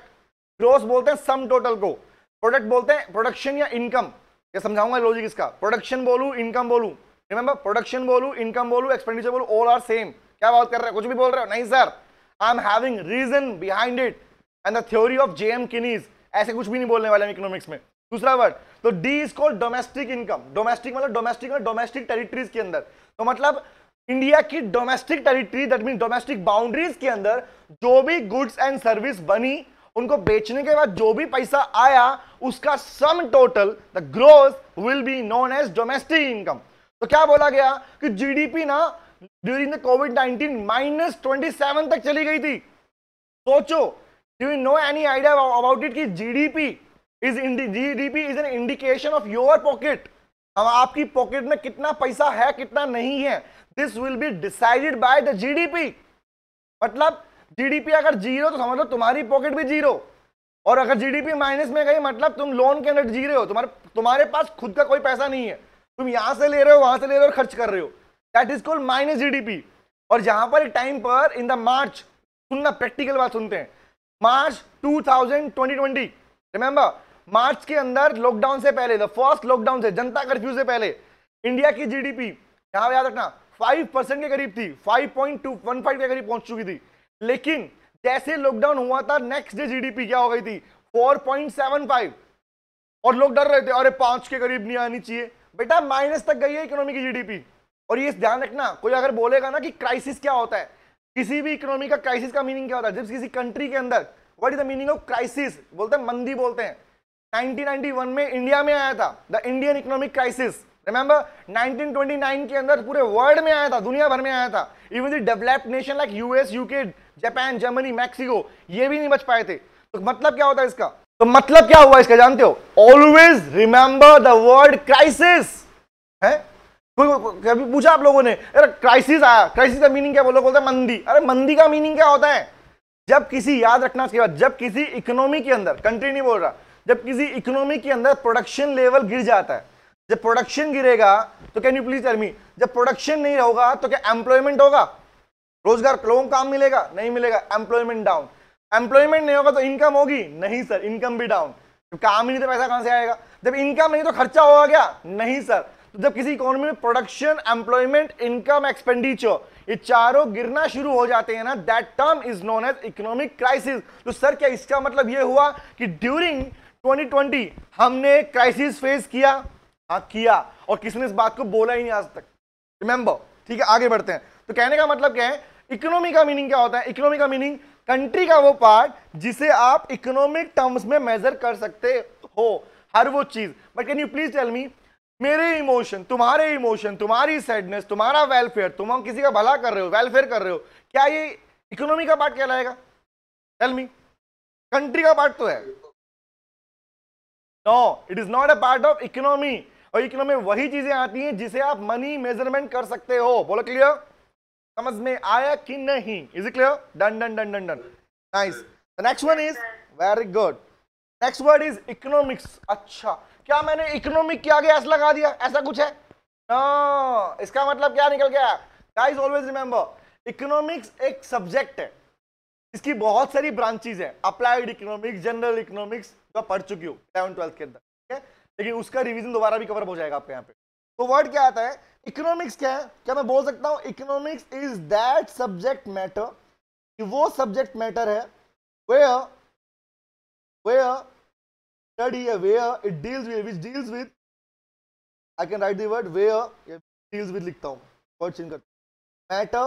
gross बोलते हैं सम टोटल को प्रोडक्ट बोलते हैं प्रोडक्शन या इनकम ये समझाऊंगा लॉजिक इसका प्रोडक्शन बोलू इनकम बोलू रिमेंबर प्रोडक्शन बोलू इनकम बोलू एक्सपेंडिचर बोलू ऑल आर सेम क्या बात कर रहे हैं कुछ भी बोल रहे हो नहीं sir I am having reason behind it and the theory of J M Keynes ऐसे कुछ भी नहीं बोलने वाले हम इकोनॉमिक्स में दूसरा वर्ड तो the is called domestic income domestic मतलब डोमेस्टिक डोमेस्टिक टेरिटरीज के अंदर तो मतलब इंडिया की domestic territory that mean domestic boundaries के अंदर जो भी गुड्स एंड सर्विस बनी उनको बेचने के बाद जो भी पैसा आया उसका sum total the growth will be known as domestic income तो क्या बोला गया कि जीडीपी ना ड्यूरिंग द कोविड 19 माइनस 27 तक चली गई थी सोचो Do you know any idea about it कि GDP is GDP is an indication of your pocket. अब आपकी पॉकेट में कितना पैसा है कितना नहीं है this will be decided by the GDP मतलब जीडीपी अगर जीरो तो समझ लो तुम्हारी पॉकेट भी जीरो और अगर जीडीपी माइनस में गई मतलब तुम लोन के अंदर जी रहे हो तुम्हारे तुम्हारे पास खुद का कोई पैसा नहीं है तुम यहाँ से ले रहे हो वहाँ से ले रहे हो खर्च कर रहे हो that is called minus GDP और यहाँ पर टाइम पर इन द मार्च सुनना प्रैक्टिकल बात सुनते हैं मार्च 2020 रिमेंबर मार्च के अंदर लॉकडाउन से पहले द फर्स्ट लॉकडाउन से जनता कर्फ्यू से पहले इंडिया की जीडीपी यहां याद रखना 5 परसेंट के करीब थी 5.215 के करीब पहुंच चुकी थी लेकिन जैसे लॉकडाउन हुआ था नेक्स्ट डे जीडीपी क्या हो गई थी 4.75 और लोग डर रहे थे अरे पांच के करीब नहीं आनी चाहिए बेटा माइनस तक गई है इकोनॉमी की जीडीपी और ये ध्यान रखना कोई अगर बोलेगा ना कि क्राइसिस क्या होता है किसी भी इकोनॉमी का क्राइसिस का मीनिंग क्या होता है जब किसी कंट्री के अंदर what is the meaning of crisis बोलते हैं मंदी बोलते हैं 1991 में इंडिया में आया था the Indian economic crisis remember 1929 के अंदर पूरे वर्ल्ड में आया था दुनिया भर में आया था even the developed nation like US UK Japan Germany Mexico ये भी नहीं बच पाए थे तो मतलब क्या होता है इसका तो मतलब क्या हुआ इसका जानते हो always remember the world crisis है कभी पूछा आप लोगों ने अरे क्राइसिस आया क्राइसिस का मीनिंग क्या बोलो बोलते हैं मंदी अरे मंदी का मीनिंग क्या होता है जब किसी याद रखना बाद जब किसी इकोनॉमी के अंदर कंट्री नहीं बोल रहा जब किसी इकोनॉमी के अंदर प्रोडक्शन लेवल गिर जाता है जब प्रोडक्शन गिरेगा तो कैन यू प्लीज मी जब प्रोडक्शन नहीं होगा तो क्या एम्प्लॉयमेंट होगा रोजगार लोगों काम मिलेगा नहीं मिलेगा एम्प्लॉयमेंट डाउन एम्प्लॉयमेंट नहीं होगा तो इनकम होगी नहीं सर इनकम भी डाउन काम ही नहीं तो पैसा कहां से आएगा जब इनकम नहीं तो खर्चा होगा क्या नहीं सर तो जब किसी इकोनॉमी में प्रोडक्शन एम्प्लॉयमेंट इनकम एक्सपेंडिचर ये चारों गिरना शुरू हो जाते हैं ना that term is known as economic crisis तो सर क्या इसका मतलब ये हुआ कि ड्यूरिंग 2020 हमने क्राइसिस फेस किया हाँ किया और किसने इस बात को बोला ही नहीं आज तक रिमेंबर ठीक है आगे बढ़ते हैं तो कहने का मतलब क्या है इकोनॉमी का मीनिंग क्या होता है इकोनॉमी का मीनिंग कंट्री का वो पार्ट जिसे आप इकोनॉमिक टर्म्स में मेजर कर सकते हो हर वो चीज but can you please tell me मेरे इमोशन तुम्हारे इमोशन तुम्हारी सैडनेस तुम्हारा वेलफेयर तुम हम किसी का भला कर रहे हो वेलफेयर कर रहे हो क्या ये इकोनॉमी का पार्ट कहलाएगा टेल मी कंट्री का पार्ट तो है no it is not a part of economy और इकोनॉमी वही चीजें आती हैं जिसे आप मनी मेजरमेंट कर सकते हो बोलो क्लियर समझ में आया कि नहीं is it clear done done done done done nice next one is very good next word is economics अच्छा क्या मैंने इकोनॉमिक क्या गया ऐसा लगा दिया ऐसा कुछ है ना इसका मतलब क्या निकल गया गाइस ऑलवेज रिमेंबर इकोनॉमिक्स एक सब्जेक्ट है इसकी बहुत सारी ब्रांचेज है अप्लाइड इकोनॉमिक्स जनरल इकोनॉमिक्स जो पढ़ चुकी हो इलेवन ट्वेल्थ के अंदर ठीक है लेकिन उसका रिविजन दोबारा भी कवर हो जाएगा आपके यहाँ पे तो वर्ड क्या आता है इकोनॉमिक्स क्या है क्या मैं बोल सकता हूँ economics is that subject matter कि वो सब्जेक्ट मैटर है वे वे study a where it deals with which deals with I can write the word where deals with likhta hu word change karta matter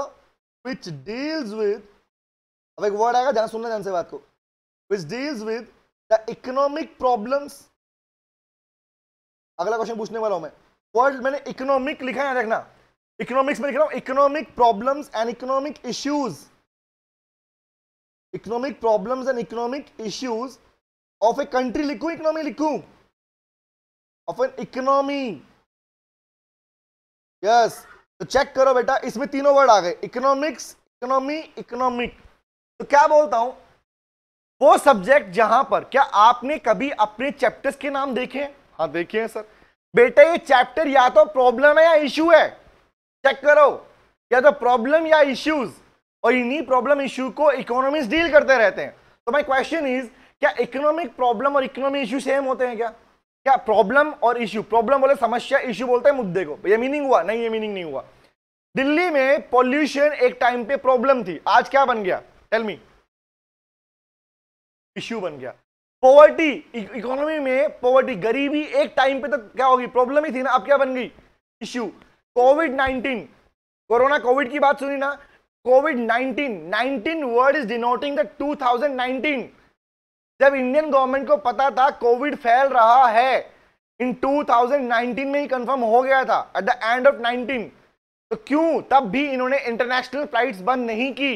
which deals with ab ek word aayega ध्यान sunna ध्यान se baat ko which deals with the economic problems अगला question पूछने वाला हूँ मैं word मैंने economic लिखा है देखना इकोनॉमिक्स में लिख रहा हूँ economic problems and economic issues economic problems and economic issues of a country लिखूं इकोनॉमी लिखूं ऑफ एन इकोनॉमी यस तो चेक करो बेटा इसमें तीनों वर्ड आ गए इकोनॉमिक्स इकोनॉमी इकोनॉमिक तो क्या बोलता हूं वो सब्जेक्ट जहां पर क्या आपने कभी अपने चैप्टर्स के नाम देखे हाँ देखे हैं सर बेटा ये चैप्टर या तो प्रॉब्लम है या इश्यू है चेक करो या तो प्रॉब्लम या इश्यूज और इन्हीं प्रॉब्लम इश्यू को इकोनॉमिक्स डील करते रहते हैं तो माय क्वेश्चन इज क्या इकोनॉमिक प्रॉब्लम और इकोनॉमिक इश्यू सेम होते हैं क्या क्या प्रॉब्लम और इश्यू प्रॉब्लम बोले समस्या इश्यू बोलते हैं मुद्दे को ये मीनिंग हुआ नहीं ये मीनिंग नहीं हुआ दिल्ली में पॉल्यूशन एक टाइम पे प्रॉब्लम थी आज क्या बन गया टेल मी इश्यू बन गया पॉवर्टी इकोनॉमी e-, में पॉवर्टी गरीबी एक टाइम पे तो क्या होगी प्रॉब्लम ही थी ना अब क्या बन गई issue COVID nineteen corona COVID की बात सुनी ना COVID nineteen nineteen word is denoting the thousand nineteen जब इंडियन गवर्नमेंट को पता था कोविड फैल रहा है इन 2019 में ही कंफर्म हो गया था एट द एंड ऑफ 19 तो क्यों तब भी इन्होंने इंटरनेशनल फ्लाइट्स बंद नहीं की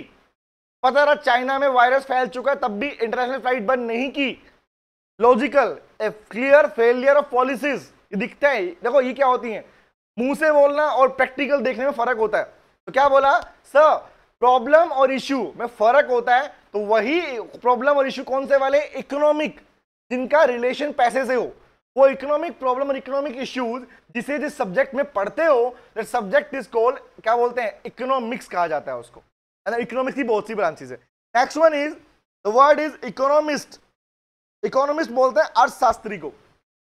पता रहा चाइना में वायरस फैल चुका तब भी इंटरनेशनल फ्लाइट बंद नहीं की logical a clear failure of policies दिखता है देखो ये क्या होती है मुंह से बोलना और प्रैक्टिकल देखने में फर्क होता है तो क्या बोला सर प्रॉब्लम और इश्यू में फर्क होता है तो वही प्रॉब्लम और इश्यू कौन से वाले इकोनॉमिक जिनका रिलेशन पैसे से हो वो इकोनॉमिक प्रॉब्लम और इकोनॉमिक इश्यूज जिसे जिस सब्जेक्ट में पढ़ते हो दैट सब्जेक्ट इज कॉल्ड क्या बोलते हैं इकोनॉमिक्स कहा जाता है उसको इकोनॉमिक्स की बहुत सी ब्रांचेज है next one is the word is economist economist बोलते हैं अर्थशास्त्री को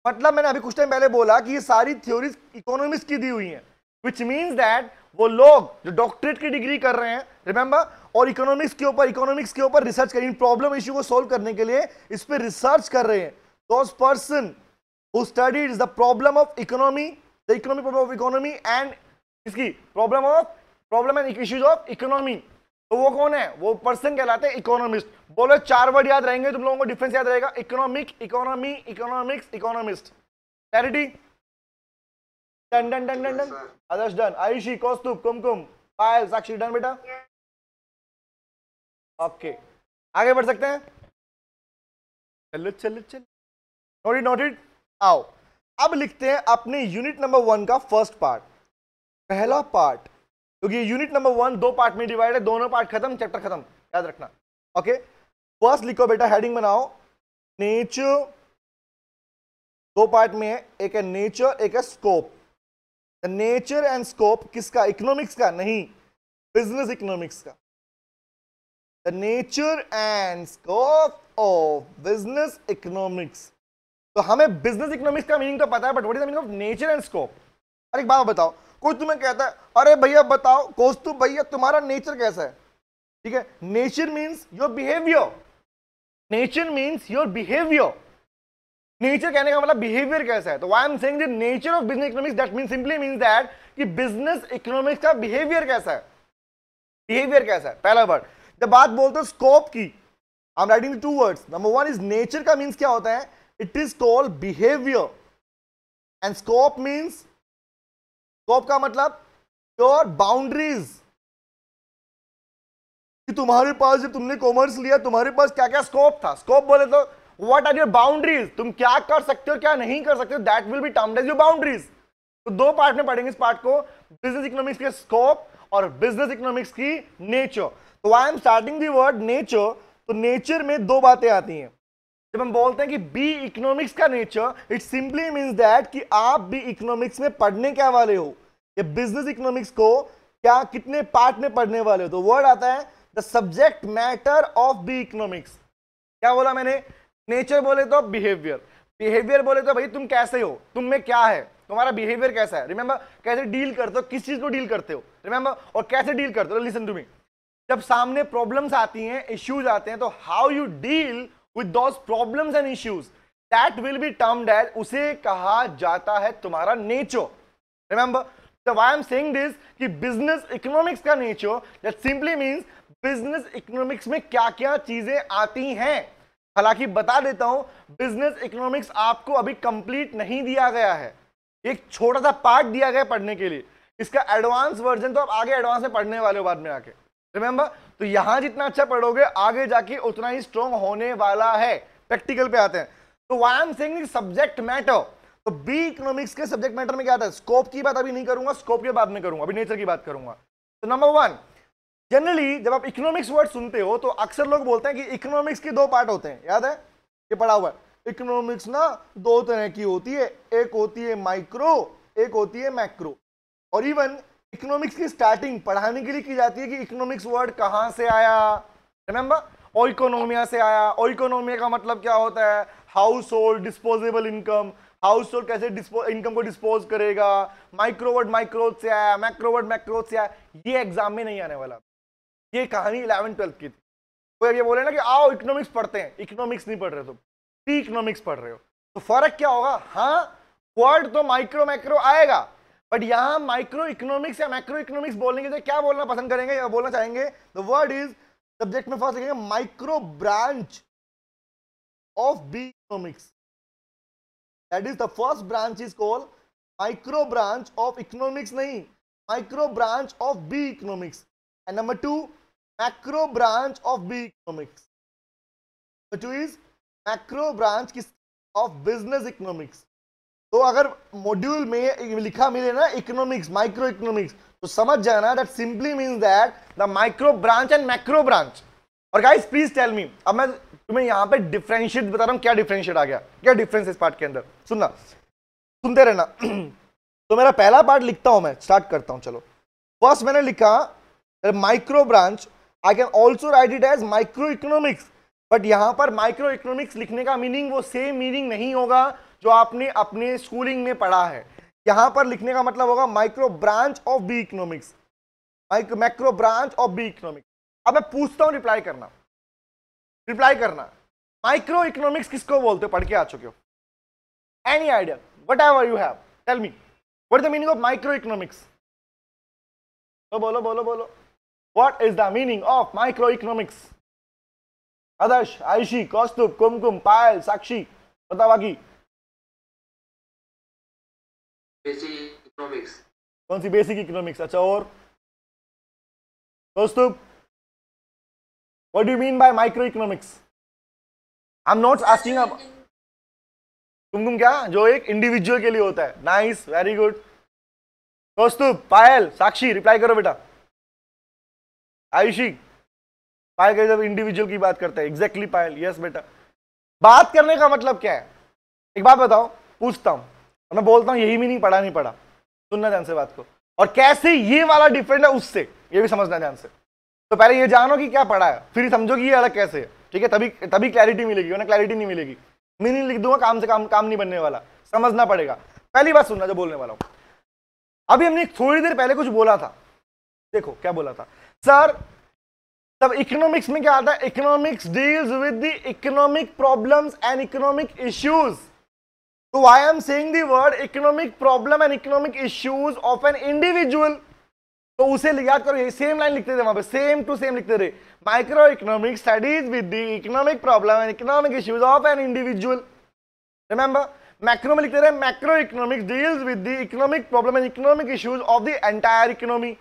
मतलब मैंने अभी कुछ टाइम पहले बोला कि ये सारी थ्योरीज इकोनॉमिस्ट की दी हुई हैं विच मीन्स दैट वो लोग जो डॉक्टरेट की डिग्री कर रहे हैं रिमेंबर और इकोनॉमिक्स के ऊपर इकोनॉमिक्स के ऊपर रिसर्च करें प्रॉब्लम इश्यू को सोल्व करने के लिए इस पर रिसर्च कर रहे हैं those person who studies the problem of economy the economy problem of economy and इसकी problem of problem and issues of economy तो वो कौन है वो पर्सन कहलाते हैं इकोनॉमिस्ट बोलो चार वर्ड याद रहेंगे तुम लोगों को डिफरेंस याद रहेगा economic economy economics economist clarity done done done done done Adarsh done Ayushi Kaustubh Kumkum Payal Sakshi done बेटा yeah. ओके आगे बढ़ सकते हैं चलो चलो चलो नोटिड नोटिड आओ अब लिखते हैं अपने यूनिट नंबर वन का फर्स्ट पार्ट पहला पार्ट क्योंकि यूनिट नंबर वन दो पार्ट में डिवाइड है दोनों पार्ट खत्म चैप्टर खत्म याद रखना ओके फर्स्ट लिखो बेटा हेडिंग बनाओ नेचर दो पार्ट में है एक है नेचर एक है स्कोप नेचर एंड स्कोप किसका इकोनॉमिक्स का नहीं बिजनेस इकोनॉमिक्स का the nature and scope of business economics तो हमें बिजनेस इकोनॉमिक्स का मीनिंग तो पता है but what is the meaning of nature and scope और एक बात बताओ कोई तुम्हें कहता है अरे भैया बताओ कोच तू भैया तुम्हारा नेचर कैसा है ठीक है nature means your behaviour nature means your behaviour nature कहने का मतलब बिहेवियर कैसा है तो I am saying nature of business economics that mean simply means that कि बिजनेस इकोनॉमिक्स का बिहेवियर कैसा है बिहेवियर कैसा है पहला वर्ड जब बात बोलते हैं स्कोप की I am writing two words number one is nature का मीन्स क्या होता है it is called behaviour and scope means scope का मतलब योर बाउंड्रीज कि तुम्हारे पास जब तुमने कॉमर्स लिया तुम्हारे पास क्या क्या स्कोप था स्कोप बोले तो व्हाट आर योर बाउंड्रीज तुम क्या कर सकते हो क्या नहीं कर सकते हो that will be termed as your boundaries तो दो पार्ट में पढ़ेंगे इस पार्ट को बिजनेस इकोनॉमिक्स के स्कोप और बिजनेस इकोनॉमिक्स की नेचर तो I am starting the word nature तो नेचर में दो बातें आती हैं जब हम बोलते हैं कि बी इकोनॉमिक्स का nature it simply means that कि आप भी इकोनॉमिक्स में पढ़ने क्या वाले हो या बिजनेस इकोनॉमिक्स को क्या कितने पार्ट में पढ़ने वाले हो तो वर्ड आता है the subject matter of B economics क्या बोला मैंने नेचर बोले तो बिहेवियर बिहेवियर बोले तो भाई तुम कैसे हो तुम में क्या है तुम्हारा बिहेवियर कैसा है रिमेंबर कैसे डील करते हो किस चीज को डील करते हो रिमेंबर और कैसे डील करते हो लिसन टू मी जब सामने प्रॉब्लम्स आती हैं इश्यूज आते हैं तो how you deal with those problems and issues that will be termed as उसे कहा जाता है तुम्हारा nature remember am saying this कि बिजनेस इकोनॉमिक्स का nature that simply means business economics में क्या क्या चीजें आती हैं हालांकि बता देता हूं बिजनेस इकोनॉमिक्स आपको अभी कंप्लीट नहीं दिया गया है एक छोटा सा पार्ट दिया गया पढ़ने के लिए इसका एडवांस वर्जन तो आप आगे एडवांस में पढ़ने वाले हो बाद में आके रिमेंबर तो यहां जितना अच्छा पढ़ोगे आगे जाके उतना ही स्ट्रॉन्ग होने वाला है प्रैक्टिकल पे आते हैं तो why am saying subject matter तो बी इकोनॉमिक्स के सब्जेक्ट मैटर में क्या आता है स्कोप की बात अभी नहीं करूंगा स्कोप की बात नहीं करूंगा अभी नेचर की बात करूंगा तो नंबर वन जनरली जब आप इकोनॉमिक्स वर्ड सुनते हो तो अक्सर लोग बोलते हैं कि इकोनॉमिक्स के दो पार्ट होते हैं याद है ये पढ़ा हुआ है इकोनॉमिक्स ना दो तरह की होती है एक होती है माइक्रो एक होती है मैक्रो और इवन इकोनॉमिक्स की स्टार्टिंग पढ़ाने के लिए की जाती है कि इकोनॉमिक्स वर्ड कहाँ से आया रिमेंबर ओइकोनोमिया से आया ओइकोनोमिया का मतलब क्या होता है household disposable income household कैसे इनकम को डिस्पोज करेगा माइक्रोवर्ड माइक्रोथ से आया मैक्रोवर्ड मैक्रोथ से आया ये एग्जाम में नहीं आने वाला ये कहानी इलेवन ट्वेल्थ की थी कोई अब ये बोले ना कि आओ इकोनॉमिक्स पढ़ते हैं इकोनॉमिक्स नहीं पढ़ रहे तुम प्री इकोनॉमिक्स पढ़ रहे हो तो फर्क क्या होगा हाँ वर्ड तो माइक्रो मैक्रो आएगा बट यहां माइक्रो इकोनॉमिक्स या माइक्रो इकोनॉमिक्स बोलने के लिए क्या बोलना पसंद करेंगे या बोलना चाहेंगे द वर्ड इज सब्जेक्ट में फर्स्ट लिखेंगे micro branch of B economics that is the first branch is call micro branch of economics नहीं micro branch of B economics and number two macro branch of B economics two is macro branch of business economics तो अगर module में लिखा मिले ना economics micro economics तो समझ जाना that simply means that the micro branch and macro branch और गाइस प्लीज टेल मी अब मैं तुम्हें यहां पे डिफरेंशिएट बता रहा हूं क्या डिफरेंशिएट आ गया क्या डिफरेंस इस पार्ट के अंदर सुनना सुनते रहना [clears throat] तो मेरा पहला पार्ट लिखता हूं मैं स्टार्ट करता हूं चलो फर्स्ट मैंने लिखा micro branch I can also write it as micro economics but यहां पर माइक्रो इकोनॉमिक्स लिखने का मीनिंग वो सेम मीनिंग नहीं होगा जो आपने अपने स्कूलिंग में पढ़ा है यहां पर लिखने का मतलब होगा micro branch of B economics macro branch of B economics अब मैं पूछता हूं रिप्लाई करना रिप्लाई करना माइक्रो इकोनॉमिक्स किसको बोलते हो पढ़ के आ चुके हो any idea whatever you have tell me what the meaning of micro economics तो बोलो बोलो बोलो what is the meaning of micro economics Adarsh Ayushi Kaustubh Kumkum Payal Sakshi बताओ बाकी इकोनॉमिक्स कौन सी बेसिक इकोनॉमिक्स अच्छा और दोस्तों what do you mean by microeconomics i'm not asking about तुम तुम क्या जो एक इंडिविजुअल के लिए होता है नाइस वेरी गुड दोस्तों पायल साक्षी रिप्लाई करो बेटा आयुषी पायल कह जब इंडिविजुअल की बात करता है एग्जैक्टली exactly पायल यस बेटा बात करने का मतलब क्या है एक बात बताओ पूछता हूं मैं बोलता हूँ यही भी नहीं पढ़ा नहीं पढ़ा सुनना ध्यान से बात को और कैसे ये वाला डिफरेंट है उससे ये भी समझना ध्यान से तो पहले ये जानो कि क्या पढ़ा है फिर समझो कि ये अलग कैसे है ठीक है तभी तभी क्लैरिटी मिलेगी वरना क्लैरिटी नहीं मिलेगी मीनिंग लिख दूंगा काम से काम काम नहीं बनने वाला समझना पड़ेगा पहली बात सुनना जो बोलने वाला हूँ अभी हमने थोड़ी देर पहले कुछ बोला था देखो क्या बोला था सर तब इकोनॉमिक्स में क्या आता है economics deals with the economic problems and economic issues तो I am saying the word economic problem and economic issues of an individual तो उसे याद करो ये सेम लाइन लिखते थे वहां पे सेम टू सेम लिखते थे micro economic studies with the economic problem and economic issues of an individual remember macro में लिखते रहे macro economic deals with the economic problem and economic issues of the entire economy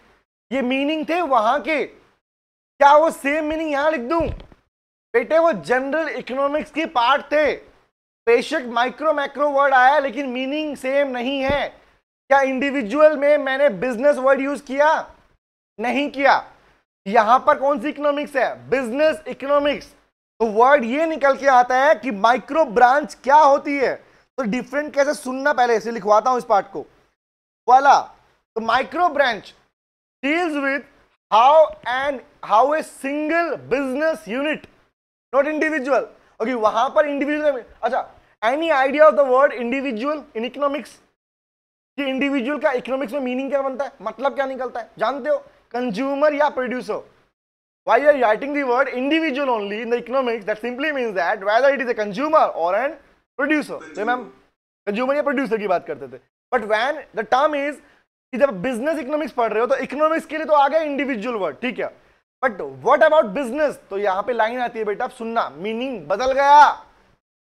ये meaning थे वहां के क्या वो सेम मीनिंग यहां लिख दूं बेटे वो जनरल इकोनॉमिक्स के पार्ट थे बेशक माइक्रो मैक्रो वर्ड आया लेकिन मीनिंग सेम नहीं है क्या इंडिविजुअल में मैंने बिजनेस वर्ड यूज किया नहीं किया यहां पर कौन सी इकोनॉमिक्स है बिजनेस इकोनॉमिक्स तो वर्ड ये निकल के आता है कि माइक्रो ब्रांच क्या होती है तो डिफरेंट कैसे सुनना पहले इसे लिखवाता हूं इस पार्ट को वाला तो micro branch deals with how and how a single business unit not individual okay वहां पर इंडिविजुअल अच्छा any idea of the word individual in economics कि इंडिविजुअल का इकोनॉमिक्स में मीनिंग क्या बनता है मतलब क्या निकलता है जानते हो कंज्यूमर या producer why are writing writing word individual only in the economics that simply mean that that it is a consumer और एन प्रोड्यूसर तो मैम कंज्यूमर या प्रोड्यूसर की बात करते थे but when the term is कि जब बिजनेस इकोनॉमिक्स पढ़ रहे हो तो इकोनॉमिक्स के लिए तो आ गया इंडिविजुअल वर्ड ठीक है बट वट अबाउट बिजनेस तो यहाँ पे लाइन आती है बेटा सुनना मीनिंग बदल गया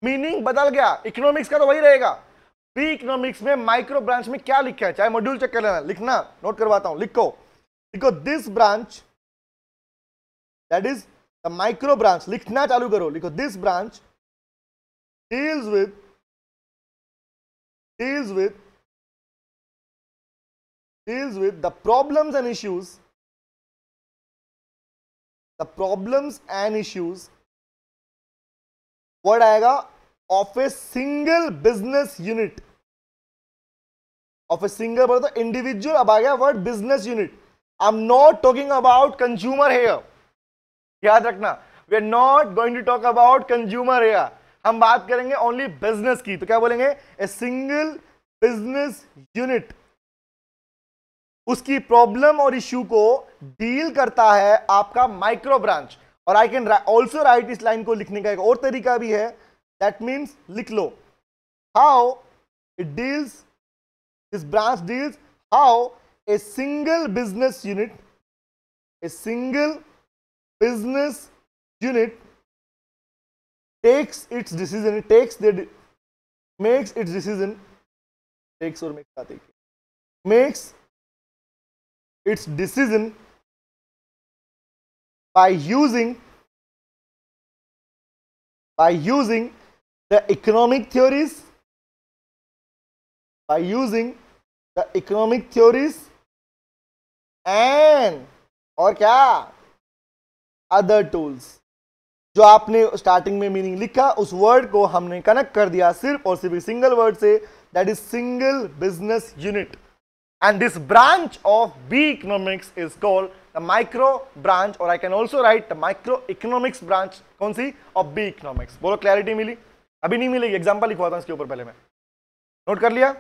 मीनिंग बदल गया इकोनॉमिक्स का तो वही रहेगा प्री इकोनॉमिक्स में माइक्रो ब्रांच में क्या लिखा है चाहे मॉड्यूल चेक कर लेना लिखना नोट करवाता हूं लिखो लिखो this branch that is the micro branch लिखना चालू करो लिखो this branch deals with deals with deals with the problems and issues the problems and issues word आएगा of a single business unit of a single word तो individual अब आ गया word business unit I am not talking about consumer here याद रखना we are not going to talk about consumer here हम बात करेंगे ओनली बिजनेस की तो क्या बोलेंगे ए सिंगल बिजनेस यूनिट उसकी प्रॉब्लम और इश्यू को डील करता है आपका माइक्रो ब्रांच और आई कैन ऑल्सो राइट इस लाइन को लिखने का एक और तरीका भी है दैट मीन्स लिख लो how it deals this branch deals how a single business unit a single business unit takes its decision takes takes its decision takes और makes makes makes makes its by using by using the economic theories by using the economic theories and और क्या other tools जो आपने starting में meaning लिखा उस word को हमने कनेक्ट कर दिया सिर्फ और सिर्फ सिंगल वर्ड से that is single business unit And this branch of B economics is called the micro branch और I can also write the micro economics branch कौन सी of B economics बोलो clarity मिली अभी नहीं मिलेगी एग्जाम्पल लिखवाता हूँ इसके ऊपर पहले मैं नोट कर लिया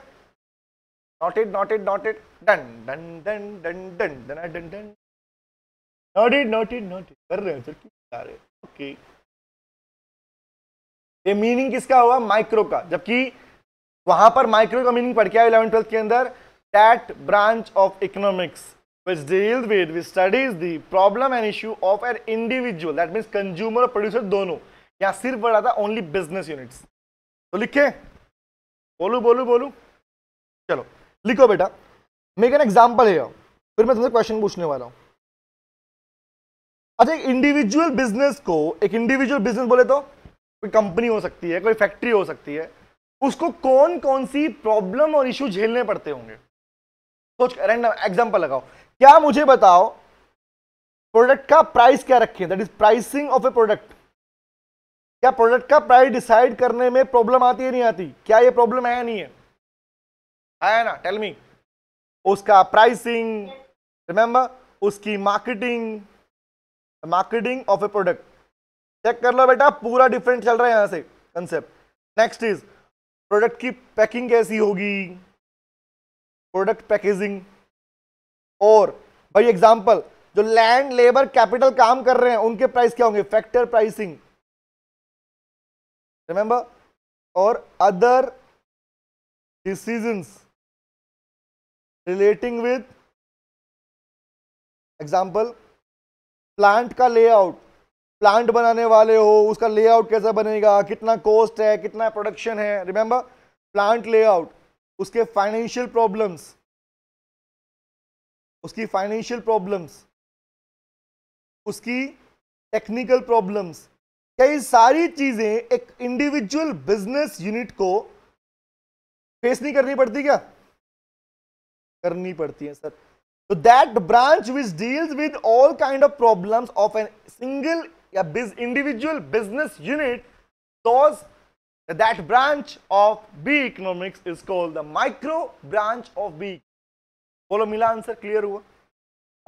noted noted noted done done done done done done done done noted noted noted कर रहे हो सर क्या रहे ओके ये मीनिंग किसका हुआ माइक्रो का जबकि वहां पर माइक्रो का मीनिंग पढ़ के आया इलेवन ट्वेल्थ के अंदर that branch of economics which deals with, which studies the problem and issue of an individual, that means consumer और producer दोनों यहाँ सिर्फ वर्ड आता ओनली बिजनेस यूनिट्स तो लिखे बोलू बोलू बोलू चलो लिखो बेटा मेक एन एग्जाम्पल है फिर मैं तुमसे क्वेश्चन पूछने वाला हूँ अच्छा एक इंडिविजुअल बिजनेस को एक इंडिविजुअल बिजनेस बोले तो कोई कंपनी हो सकती है कोई फैक्ट्री हो सकती है उसको कौन कौन सी प्रॉब्लम और इशू झेलने पड़ते होंगे सोच रैंडम एग्जाम्पल लगाओ क्या मुझे बताओ प्रोडक्ट का प्राइस क्या रखे that is pricing of a product क्या प्रोडक्ट का प्राइस डिसाइड करने में प्रॉब्लम आती है नहीं आती क्या ये प्रॉब्लम है नहीं है आया ना टेल मी उसका प्राइसिंग रिमेंबर उसकी marketing marketing of a product check कर लो बेटा पूरा डिफरेंट चल रहा है यहां से कंसेप्ट नेक्स्ट इज प्रोडक्ट की पैकिंग कैसी होगी प्रोडक्ट पैकेजिंग और भाई एग्जाम्पल जो लैंड लेबर कैपिटल काम कर रहे हैं उनके प्राइस क्या होंगे फैक्टर प्राइसिंग रिमेंबर और other decisions relating with example plant का लेआउट प्लांट बनाने वाले हो उसका लेआउट कैसा बनेगा कितना कॉस्ट है कितना प्रोडक्शन है रिमेंबर प्लांट लेआउट उसके फाइनेंशियल प्रॉब्लम्स उसकी फाइनेंशियल प्रॉब्लम्स उसकी टेक्निकल प्रॉब्लम्स कई सारी चीजें एक इंडिविजुअल बिजनेस यूनिट को फेस नहीं करनी पड़ती क्या करनी पड़ती है सर तो that branch which deals with all kind of problems of an single या इंडिविजुअल बिजनेस यूनिट सॉज That branch of B economics is called the micro branch of B. बोलो मिला आंसर क्लियर हुआ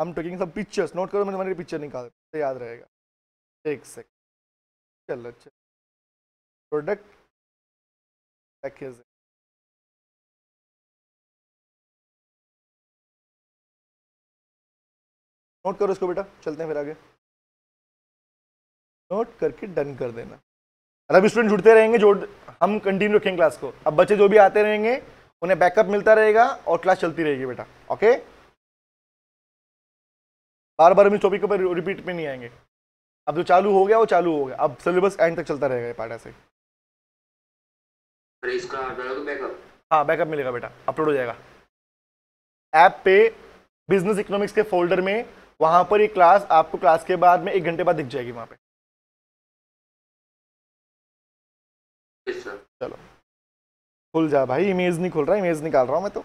I taking some pictures note करो मैंने मैंने picture निकाल तो याद रहेगा एक सेकंड चलो चलो प्रोडक्ट पैकेज नोट करो इसको बेटा चलते हैं फिर आगे नोट करके डन कर देना अब स्टूडेंट जुड़ते रहेंगे जो हम कंटिन्यू रखेंगे क्लास को अब बच्चे जो भी आते रहेंगे उन्हें बैकअप मिलता रहेगा और क्लास चलती रहेगी बेटा ओके बार बार हम इस टॉपिक पर रिपीट में नहीं आएंगे अब जो चालू हो गया वो चालू हो गया अब सिलेबस एंड तक चलता रहेगा ये पार्ट ऐसे हाँ बैकअप मिलेगा बेटा अपलोड हो जाएगा ऐप पे बिजनेस इकोनॉमिक्स के फोल्डर में वहाँ पर ये क्लास आपको क्लास के बाद में एक घंटे बाद दिख जाएगी वहाँ पे चलो खुल जा भाई इमेज नहीं खुल रहा इमेज निकाल रहा हूँ मैं तो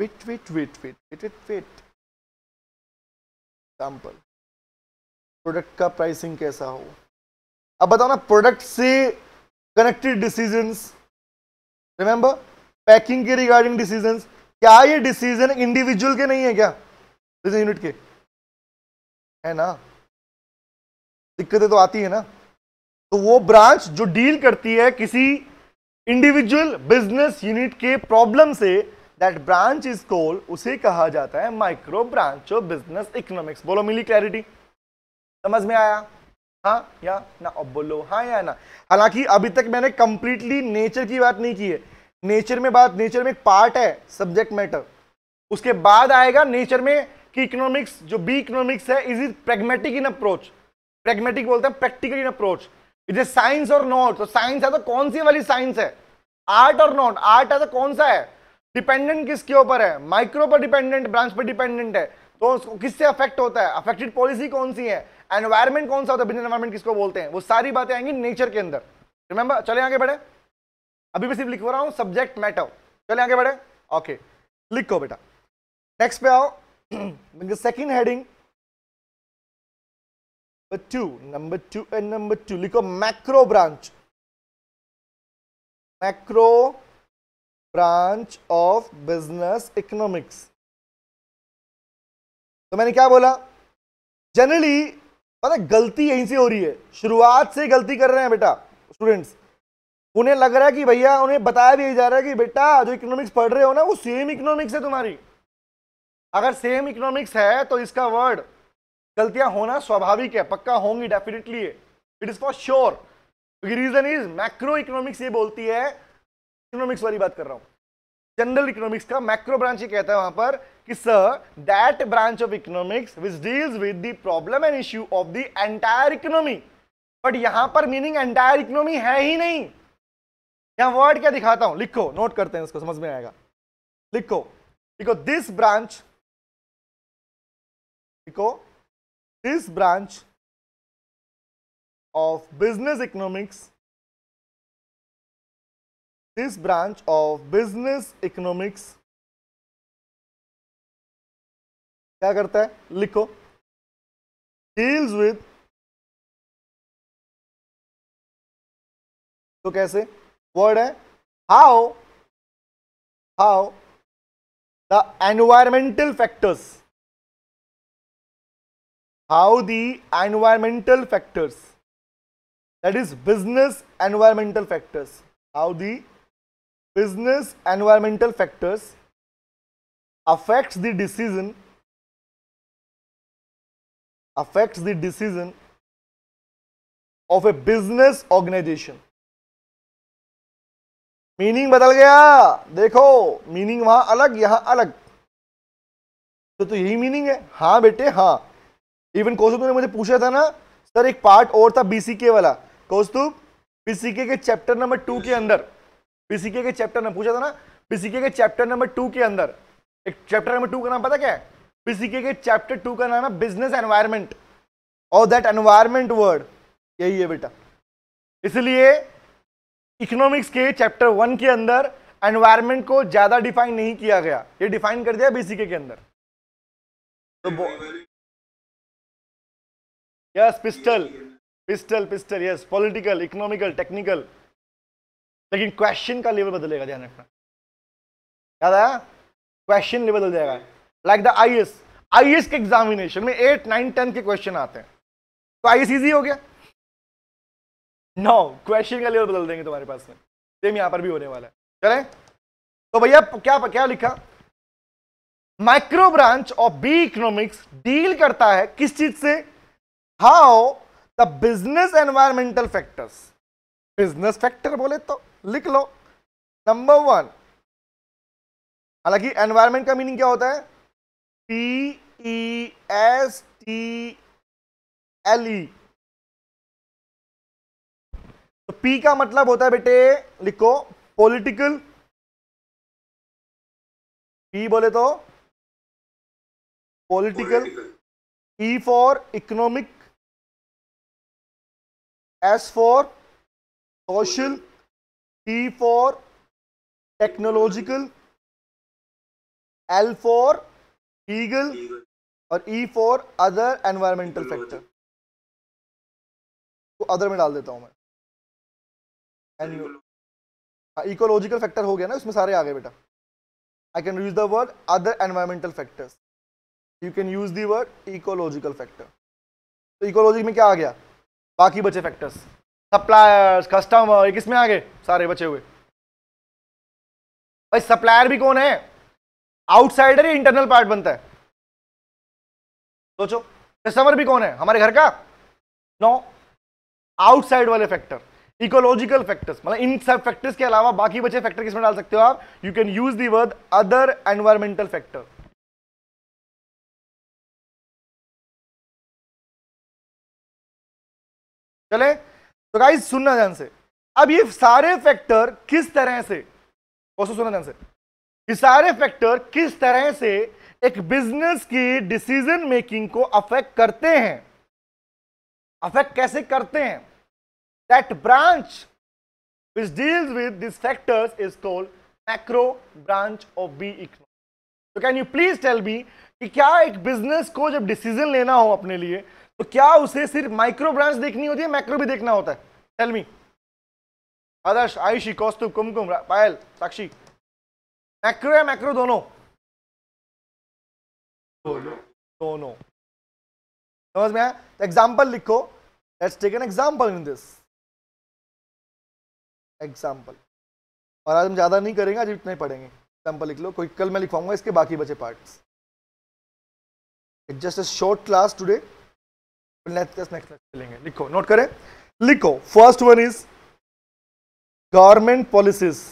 wait wait wait wait wait wait wait example product का प्राइसिंग कैसा हो अब बताओ ना प्रोडक्ट से कनेक्टेड डिसीजंस रिमेंबर पैकिंग के रिगार्डिंग डिसीजंस क्या ये डिसीजन इंडिविजुअल के नहीं है क्या यूनिट के है ना दिक्कतें तो आती है ना तो वो ब्रांच जो डील करती है किसी इंडिविजुअल बिजनेस यूनिट के प्रॉब्लम से दैट ब्रांच इज कॉल उसे कहा जाता है micro branch of business economics बोलो मिली क्लैरिटी समझ में आया हाँ या ना अब बोलो हाँ या ना हालांकि अभी तक मैंने कंप्लीटली नेचर की बात नहीं की है नेचर में बात नेचर में एक पार्ट है सब्जेक्ट मैटर उसके बाद आएगा नेचर में कि इकोनॉमिक्स जो बी इकोनॉमिक्स है is is pragmatic in approach pragmatic बोलते हैं practical in approach it is science और नॉट तो साइंस है तो कौन सी वाली साइंस है आर्ट और नॉट आर्ट है तो कौन सा है डिपेंडेंट किसके ऊपर है माइक्रो पर डिपेंडेंट ब्रांच पर डिपेंडेंट है तो उसको किससे अफेक्ट होता है अफेक्टेड पॉलिसी कौन सी है एनवायरमेंट कौन सा होता है बिजनेस एनवायरमेंट किसको बोलते हैं वो सारी बातें आएंगी नेचर के अंदर रिमेंबर चले आगे बढ़े अभी भी सिर्फ लिखवा रहा हूँ सब्जेक्ट मैटर चले आगे बढ़े ओके लिखो बेटा नेक्स्ट पे आओ second [clears throat] heading number two number two and number two लिखो macro branch macro branch of business economics तो मैंने क्या बोला जनरली पता गलती यहीं से हो रही है शुरुआत से गलती कर रहे हैं बेटा स्टूडेंट्स उन्हें लग रहा है कि भैया उन्हें बताया भी जा रहा है कि बेटा जो इकोनॉमिक्स पढ़ रहे हो ना वो सेम इकोनॉमिक्स है तुम्हारी अगर सेम इकोनॉमिक्स है तो इसका वर्ड गलतियां होना स्वाभाविक है पक्का होंगी definitely it is for sure reason is macro economics ये बोलती है इकोनॉमिक्स वाली बात कर रहा हूं जनरल इकोनॉमिक्स का मैक्रो ब्रांच ये कहता है वहां पर कि sir that branch of economics which deals with the problem and issue of the entire economy but यहां पर मीनिंग एंटायर इकोनॉमी है ही नहीं यहां वर्ड क्या दिखाता हूं लिखो नोट करते हैं उसको समझ में आएगा लिखो लिखो दिस ब्रांच लिखो this branch of business economics this branch of business economics क्या करता है लिखो डील्स विद तो कैसे वर्ड है how how the environmental factors how the environmental factors that is business environmental factors how the business environmental factors affects the decision affects the decision of a business organization meaning बदल गया देखो meaning वहां अलग यहां अलग तो, तो यही मीनिंग है हाँ बेटे हाँ इवन कौस्तुभ ने मुझे पूछा था ना सर एक पार्ट और था बीसीके वाला कौस्तुभ बीसीके के चैप्टर नंबर टू के अंदर बीसीके के चैप्टर ने पूछा था ना बीसीके के चैप्टर नंबर टू के अंदर एक चैप्टर नंबर टू का नाम पता क्या है बीसीके के चैप्टर टू का नाम है बिजनेस एनवायरमेंट और दैट एनवायरमेंट वर्ड यही है बेटा इसलिए इकोनॉमिक्स के चैप्टर वन के अंदर एनवायरमेंट को ज़्यादा डिफाइन नहीं किया गया ये डिफाइन कर दिया बीसीके के अंदर तो yes pistol pistol pistol yes political economical technical लेकिन क्वेश्चन का लेवल बदलेगा ध्यान रखना याद आया क्वेश्चन लेवल बदल जाएगा like the I S I S के एग्जामिनेशन में एट नाइन टेन के क्वेश्चन आते हैं तो आई एस ईजी हो गया नो no, क्वेश्चन का लेवल बदल देंगे तुम्हारे पास में सेम यहां पर भी होने वाला है चले तो भैया क्या क्या लिखा micro branch of B economics deal करता है किस चीज से how the business environmental factors business factor बोले तो लिख लो नंबर वन हालांकि एनवायरमेंट का मीनिंग क्या होता है P E S T L E तो पी का मतलब होता है बेटे लिखो पॉलिटिकल पी बोले तो political E for economic S for social T for technological L for legal और E for other environmental factor तो अदर में डाल देता हूँ मैं हाँ इकोलॉजिकल फैक्टर हो गया ना उसमें सारे आ गए बेटा I can use the word other environmental factors you can use the word ecological factor तो इकोलॉजी में क्या आ गया बाकी बचे फैक्टर्स सप्लायर्स कस्टमर किस में आ गए सारे बचे हुए भाई सप्लायर भी कौन है आउटसाइडर या इंटरनल पार्ट बनता है सोचो कस्टमर भी कौन है हमारे घर का नो आउटसाइड वाले फैक्टर इकोलॉजिकल फैक्टर्स मतलब इन सब फैक्टर्स के अलावा बाकी बचे फैक्टर किसमें डाल सकते हो आप you can use the word other environmental factor चले तो गाइज सुनना ध्यान से अब ये सारे फैक्टर किस तरह से कौन सुनना ध्यान से ये सारे फैक्टर किस तरह से एक बिजनेस की डिसीजन मेकिंग को अफेक्ट करते हैं अफेक्ट कैसे करते हैं that branch which deals with this factors is called macro branch of B economy तो can you please tell me कि क्या एक बिजनेस को जब डिसीजन लेना हो अपने लिए तो क्या उसे सिर्फ माइक्रो ब्रांच देखनी होती है मैक्रो भी देखना होता है tell me Adarsh Ayushi Kaustu Kumkum Payal Sakshi macro या मैक्रो दोनों दोनों समझ में आया एग्जाम्पल तो लिखो let's take an example in this example और आज हम ज़्यादा नहीं करेंगे आज इतना ही पढ़ेंगे एग्जाम्पल लिख लो कोई कल मैं लिखवाऊंगा इसके बाकी बचे parts it just a short class today next next लेंगे लिखो नोट करें लिखो first one is government policies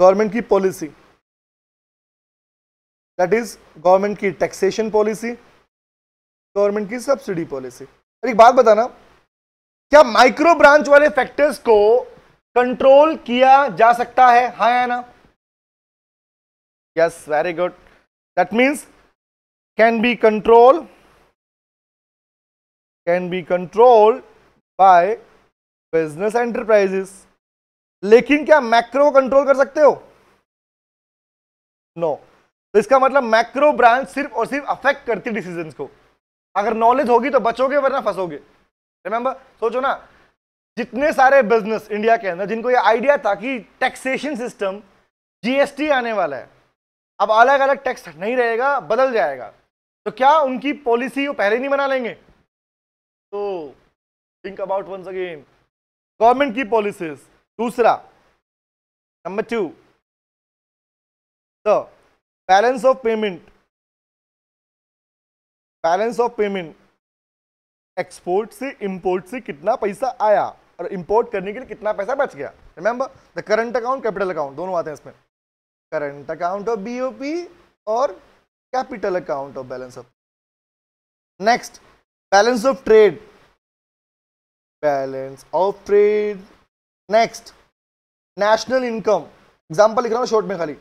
government की पॉलिसी दैट इज गवर्नमेंट की टैक्सेशन पॉलिसी गवर्नमेंट की सब्सिडी पॉलिसी एक बात बताना क्या माइक्रो ब्रांच वाले फैक्टर्स को कंट्रोल किया जा सकता है हा या ना yes very good that means can be control can be controlled by business enterprises लेकिन क्या मैक्रो कंट्रोल कर सकते हो नो no. तो इसका मतलब मैक्रो ब्रांच सिर्फ और सिर्फ अफेक्ट करती डिसीजंस को अगर नॉलेज होगी तो बचोगे वरना फंसोगे रिमेंबर सोचो ना जितने सारे बिजनेस इंडिया के अंदर जिनको ये आइडिया था कि टैक्सेशन सिस्टम जीएसटी आने वाला है अब अलग अलग टैक्स नहीं रहेगा बदल जाएगा तो क्या उनकी पॉलिसी वो पहले नहीं बना लेंगे think about once again government की policies दूसरा number two the balance of payment balance of payment export से इंपोर्ट से कितना पैसा आया और इंपोर्ट करने के लिए कितना पैसा बच गया remember the current account capital account दोनों आते हैं इसमें करंट अकाउंट ऑफ बीओपी और capital account of balance of next balance of trade balance of trade next national income example लिख रहा हूँ शॉर्ट में खाली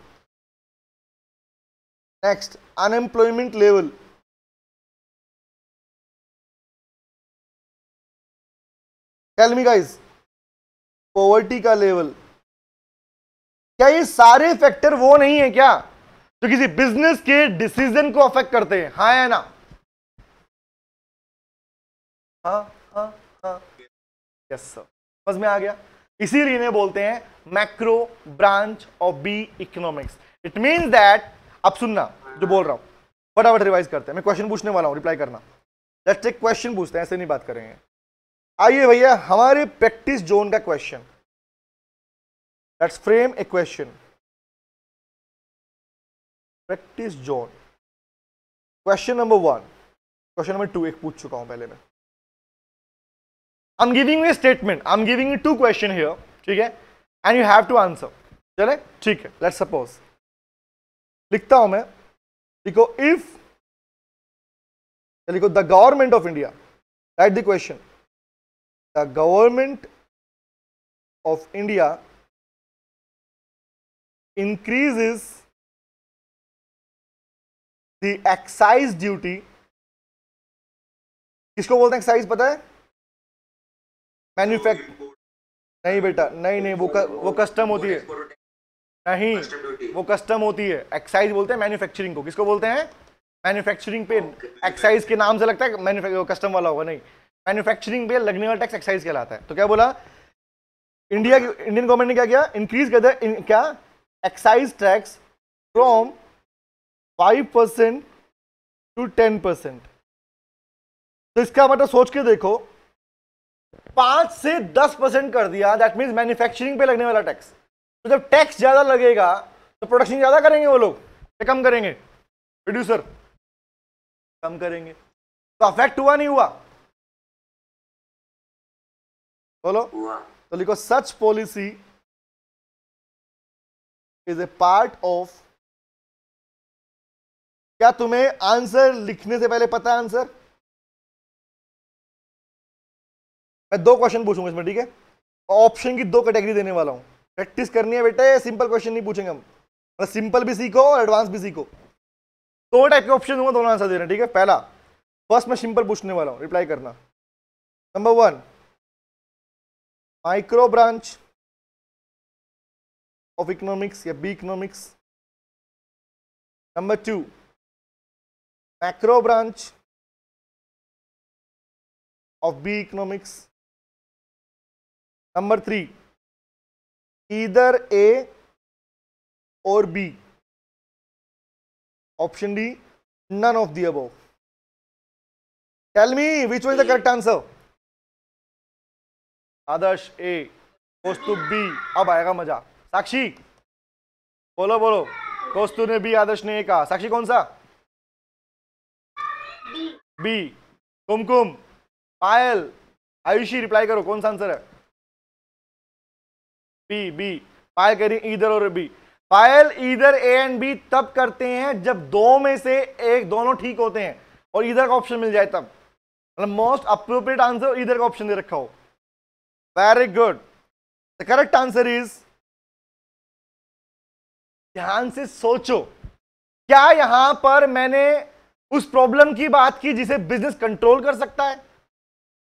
next unemployment level tell me guys poverty का लेवल क्या ये सारे फैक्टर वो नहीं है क्या जो किसी बिजनेस के डिसीजन को अफेक्ट करते हैं हाँ है ना हाँ हाँ हाँ यस सर समझ में आ गया इसीलिए इन्हें बोलते हैं macro branch of B economics it mean that अब सुनना जो बोल रहा हूं फटाफट रिवाइज करते हैं मैं क्वेश्चन पूछने वाला हूँ रिप्लाई करना लेट्स एक क्वेश्चन पूछते हैं ऐसे नहीं बात करेंगे आइए भैया हमारे प्रैक्टिस जोन का question let's frame a question practice zone question number one question number two एक पूछ चुका हूं पहले मैं I am giving you statement I am giving you two question here ठीक है and you have to answer चले ठीक है लेट सपोज लिखता हूं मैं लिखो इफ लिखो the government of India right the question the government of India increases the excise duty किसको बोलते हैं एक्साइज पता है मैन्युफैक्ट नहीं बेटा नहीं नहीं वो वो कस्टम होती है नहीं वो कस्टम होती है एक्साइज बोलते हैं मैन्युफैक्चरिंग को किसको बोलते हैं मैन्युफैक्चरिंग पे एक्साइज के नाम से लगता है कस्टम वाला होगा नहीं मैन्युफैक्चरिंग पे लगने वाला टैक्स एक्साइज कहलाता है तो क्या बोला इंडिया इंडियन गवर्नमेंट ने क्या किया इंक्रीज कर दिया क्या excise tax from five percent to ten percent तो इसका मतलब सोच के देखो पांच से दस परसेंट कर दिया दैट मीन मैन्युफैक्चरिंग पे लगने वाला टैक्स तो जब टैक्स ज़्यादा लगेगा तो प्रोडक्शन ज़्यादा करेंगे वो लोग तो कम करेंगे प्रोड्यूसर कम करेंगे तो अफेक्ट हुआ नहीं हुआ बोलो तो लिखो such policy is a part of क्या तुम्हें आंसर लिखने से पहले पता है आंसर मैं दो क्वेश्चन पूछूंगा इसमें ठीक है ऑप्शन की दो कैटेगरी देने वाला हूँ प्रैक्टिस करनी है बेटे सिंपल क्वेश्चन नहीं पूछेंगे हम मतलब सिंपल भी सीखो और एडवांस भी सीखो दो टाइप के ऑप्शन दूंगा दोनों आंसर देना ठीक है पहला फर्स्ट मैं सिंपल पूछने वाला हूँ रिप्लाई करना number one micro branch of economics या B economics number two macro branch of B economics number three either A और B option D none of the above tell me which was the correct Adarsh A goes B अब आएगा मजा साक्षी बोलो बोलो कोस्तु ने B आदर्श ने ए कहा साक्षी कौन सा बी कुमकुम पायल आयुषी रिप्लाई करो कौन सा आंसर है बी बी फाइल करें इधर और बी फाइल इधर ए एंड बी तब करते हैं जब दो में से एक दोनों ठीक होते हैं और इधर का ऑप्शन मिल जाए तब मतलब मोस्ट अप्रोप्रिएट आंसर इधर का ऑप्शन दे रखा हो very good the correct answer is ध्यान से सोचो क्या यहां पर मैंने उस प्रॉब्लम की बात की जिसे बिजनेस कंट्रोल कर सकता है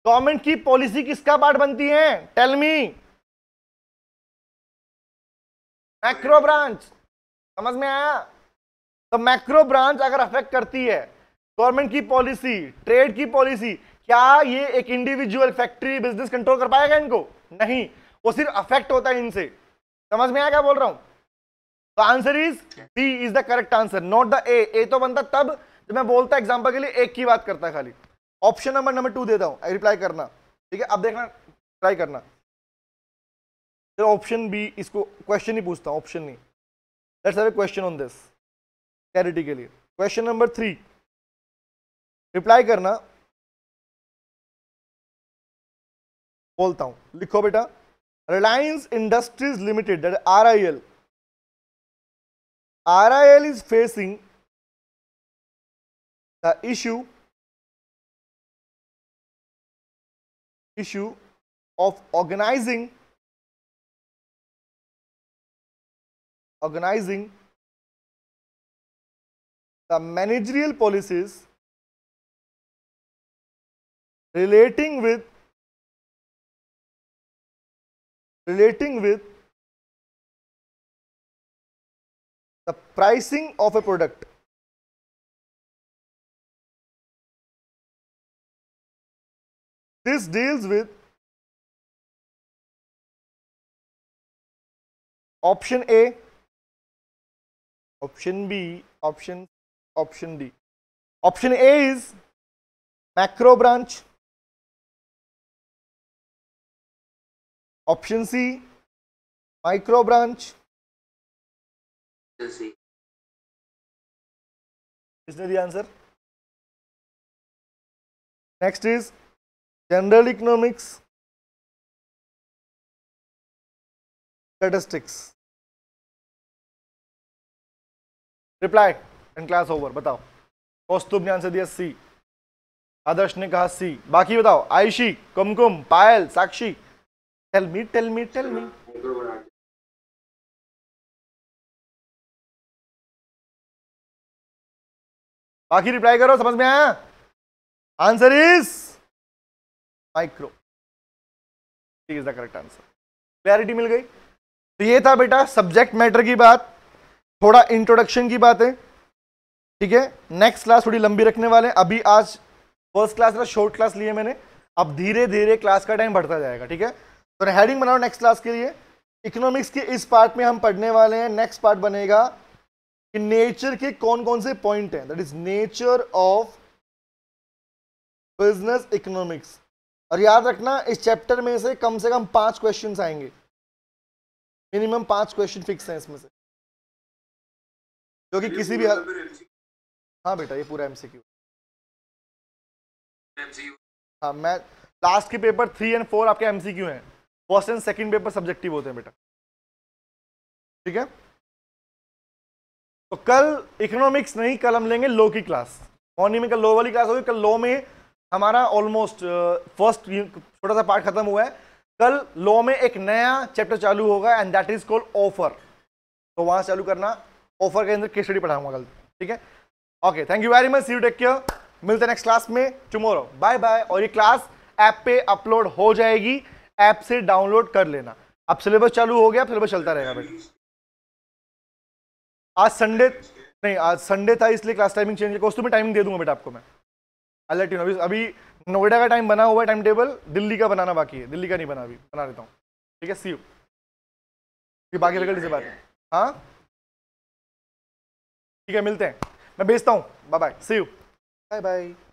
गवर्नमेंट की पॉलिसी किसका पार्ट बनती है टेलमी मैक्रो ब्रांच समझ में आया तो मैक्रो ब्रांच अगर अफेक्ट करती है गवर्नमेंट की पॉलिसी ट्रेड की पॉलिसी क्या ये एक इंडिविजुअल फैक्ट्री बिजनेस कंट्रोल कर पाएगा इनको नहीं वो सिर्फ अफेक्ट होता है इनसे समझ में आया क्या बोल रहा हूं तो answer is B is the correct answer not the A A तो बनता तब जब मैं बोलता एग्जाम्पल के लिए एक की बात करता खाली ऑप्शन नंबर नंबर टू देता हूं रिप्लाई करना ठीक है अब देखना ट्राई करना सर ऑप्शन बी इसको क्वेश्चन ही पूछता हूँ ऑप्शन नहीं let's have a question on this clarity के लिए क्वेश्चन नंबर थ्री रिप्लाई करना बोलता हूँ लिखो बेटा Reliance industries limited that R I L R I L is facing the issue issue of organizing organizing the managerial policies relating with relating with the pricing of a product this deals with option A option B, option, option D. Option A is macro branch, option C, micro branch, C. Is that the answer? Next is general economics statistics. Reply and class over बताओ कौस्तुभ ने answer दिया सी आदर्श ने कहा C बाकी बताओ Ayushi Kumkum Payal Sakshi tell me tell me tell me बाकी reply करो समझ में आया answer is micro is the correct answer clarity मिल गई तो ये था बेटा सब्जेक्ट मैटर की बात थोड़ा इंट्रोडक्शन की बात है ठीक है नेक्स्ट क्लास थोड़ी लंबी रखने वाले हैं अभी आज फर्स्ट क्लास था शॉर्ट क्लास लिए मैंने अब धीरे धीरे क्लास का टाइम बढ़ता जाएगा ठीक है तो हेडिंग बनाओ नेक्स्ट क्लास के लिए इकोनॉमिक्स के इस पार्ट में हम पढ़ने वाले हैं नेक्स्ट पार्ट बनेगा कि नेचर के कौन कौन से पॉइंट हैं that is nature of business economics और याद रखना इस चैप्टर में से कम से कम पांच क्वेश्चन आएंगे मिनिमम पांच क्वेश्चन फिक्स हैं इसमें से जो कि किसी भी हाँ बेटा ये पूरा एमसीक्यू हाँ मैं लास्ट के पेपर थ्री एंड फोर आपके एमसीक्यू हैं first and second paper subjective होते हैं बेटा ठीक है तो कल इकोनॉमिक्स नहीं कल हम लेंगे लो की क्लास मॉर्निंग में कल लो वाली क्लास होगी कल लो में हमारा ऑलमोस्ट फर्स्ट uh, छोटा सा पार्ट खत्म हुआ है कल लॉ में एक नया चैप्टर चालू होगा and that is called offer तो वहां चालू करना ऑफर के अंदर केस स्टडी पढ़ाऊंगा कल ठीक है okay thank you very much see you take care मिलते हैं नेक्स्ट क्लास में टुमोरो बाय बाय और ये क्लास ऐप पे अपलोड हो जाएगी ऐप से डाउनलोड कर लेना अब सिलेबस चालू हो गया सिलेबस चलता रहेगा बेटा आज संडे नहीं आज संडे था इसलिए क्लास टाइमिंग चेंज है उसमें टाइमिंग दे दूंगा बेटा आपको मैं अलर्ट यू अभी नोएडा का टाइम बना हुआ है टाइम टेबल दिल्ली का बनाना बाकी है दिल्ली का नहीं बना अभी बना देता हूँ ठीक है सी यू बाकी से बात हाँ ठीक है मिलते हैं मैं भेजता हूँ bye bye see you bye bye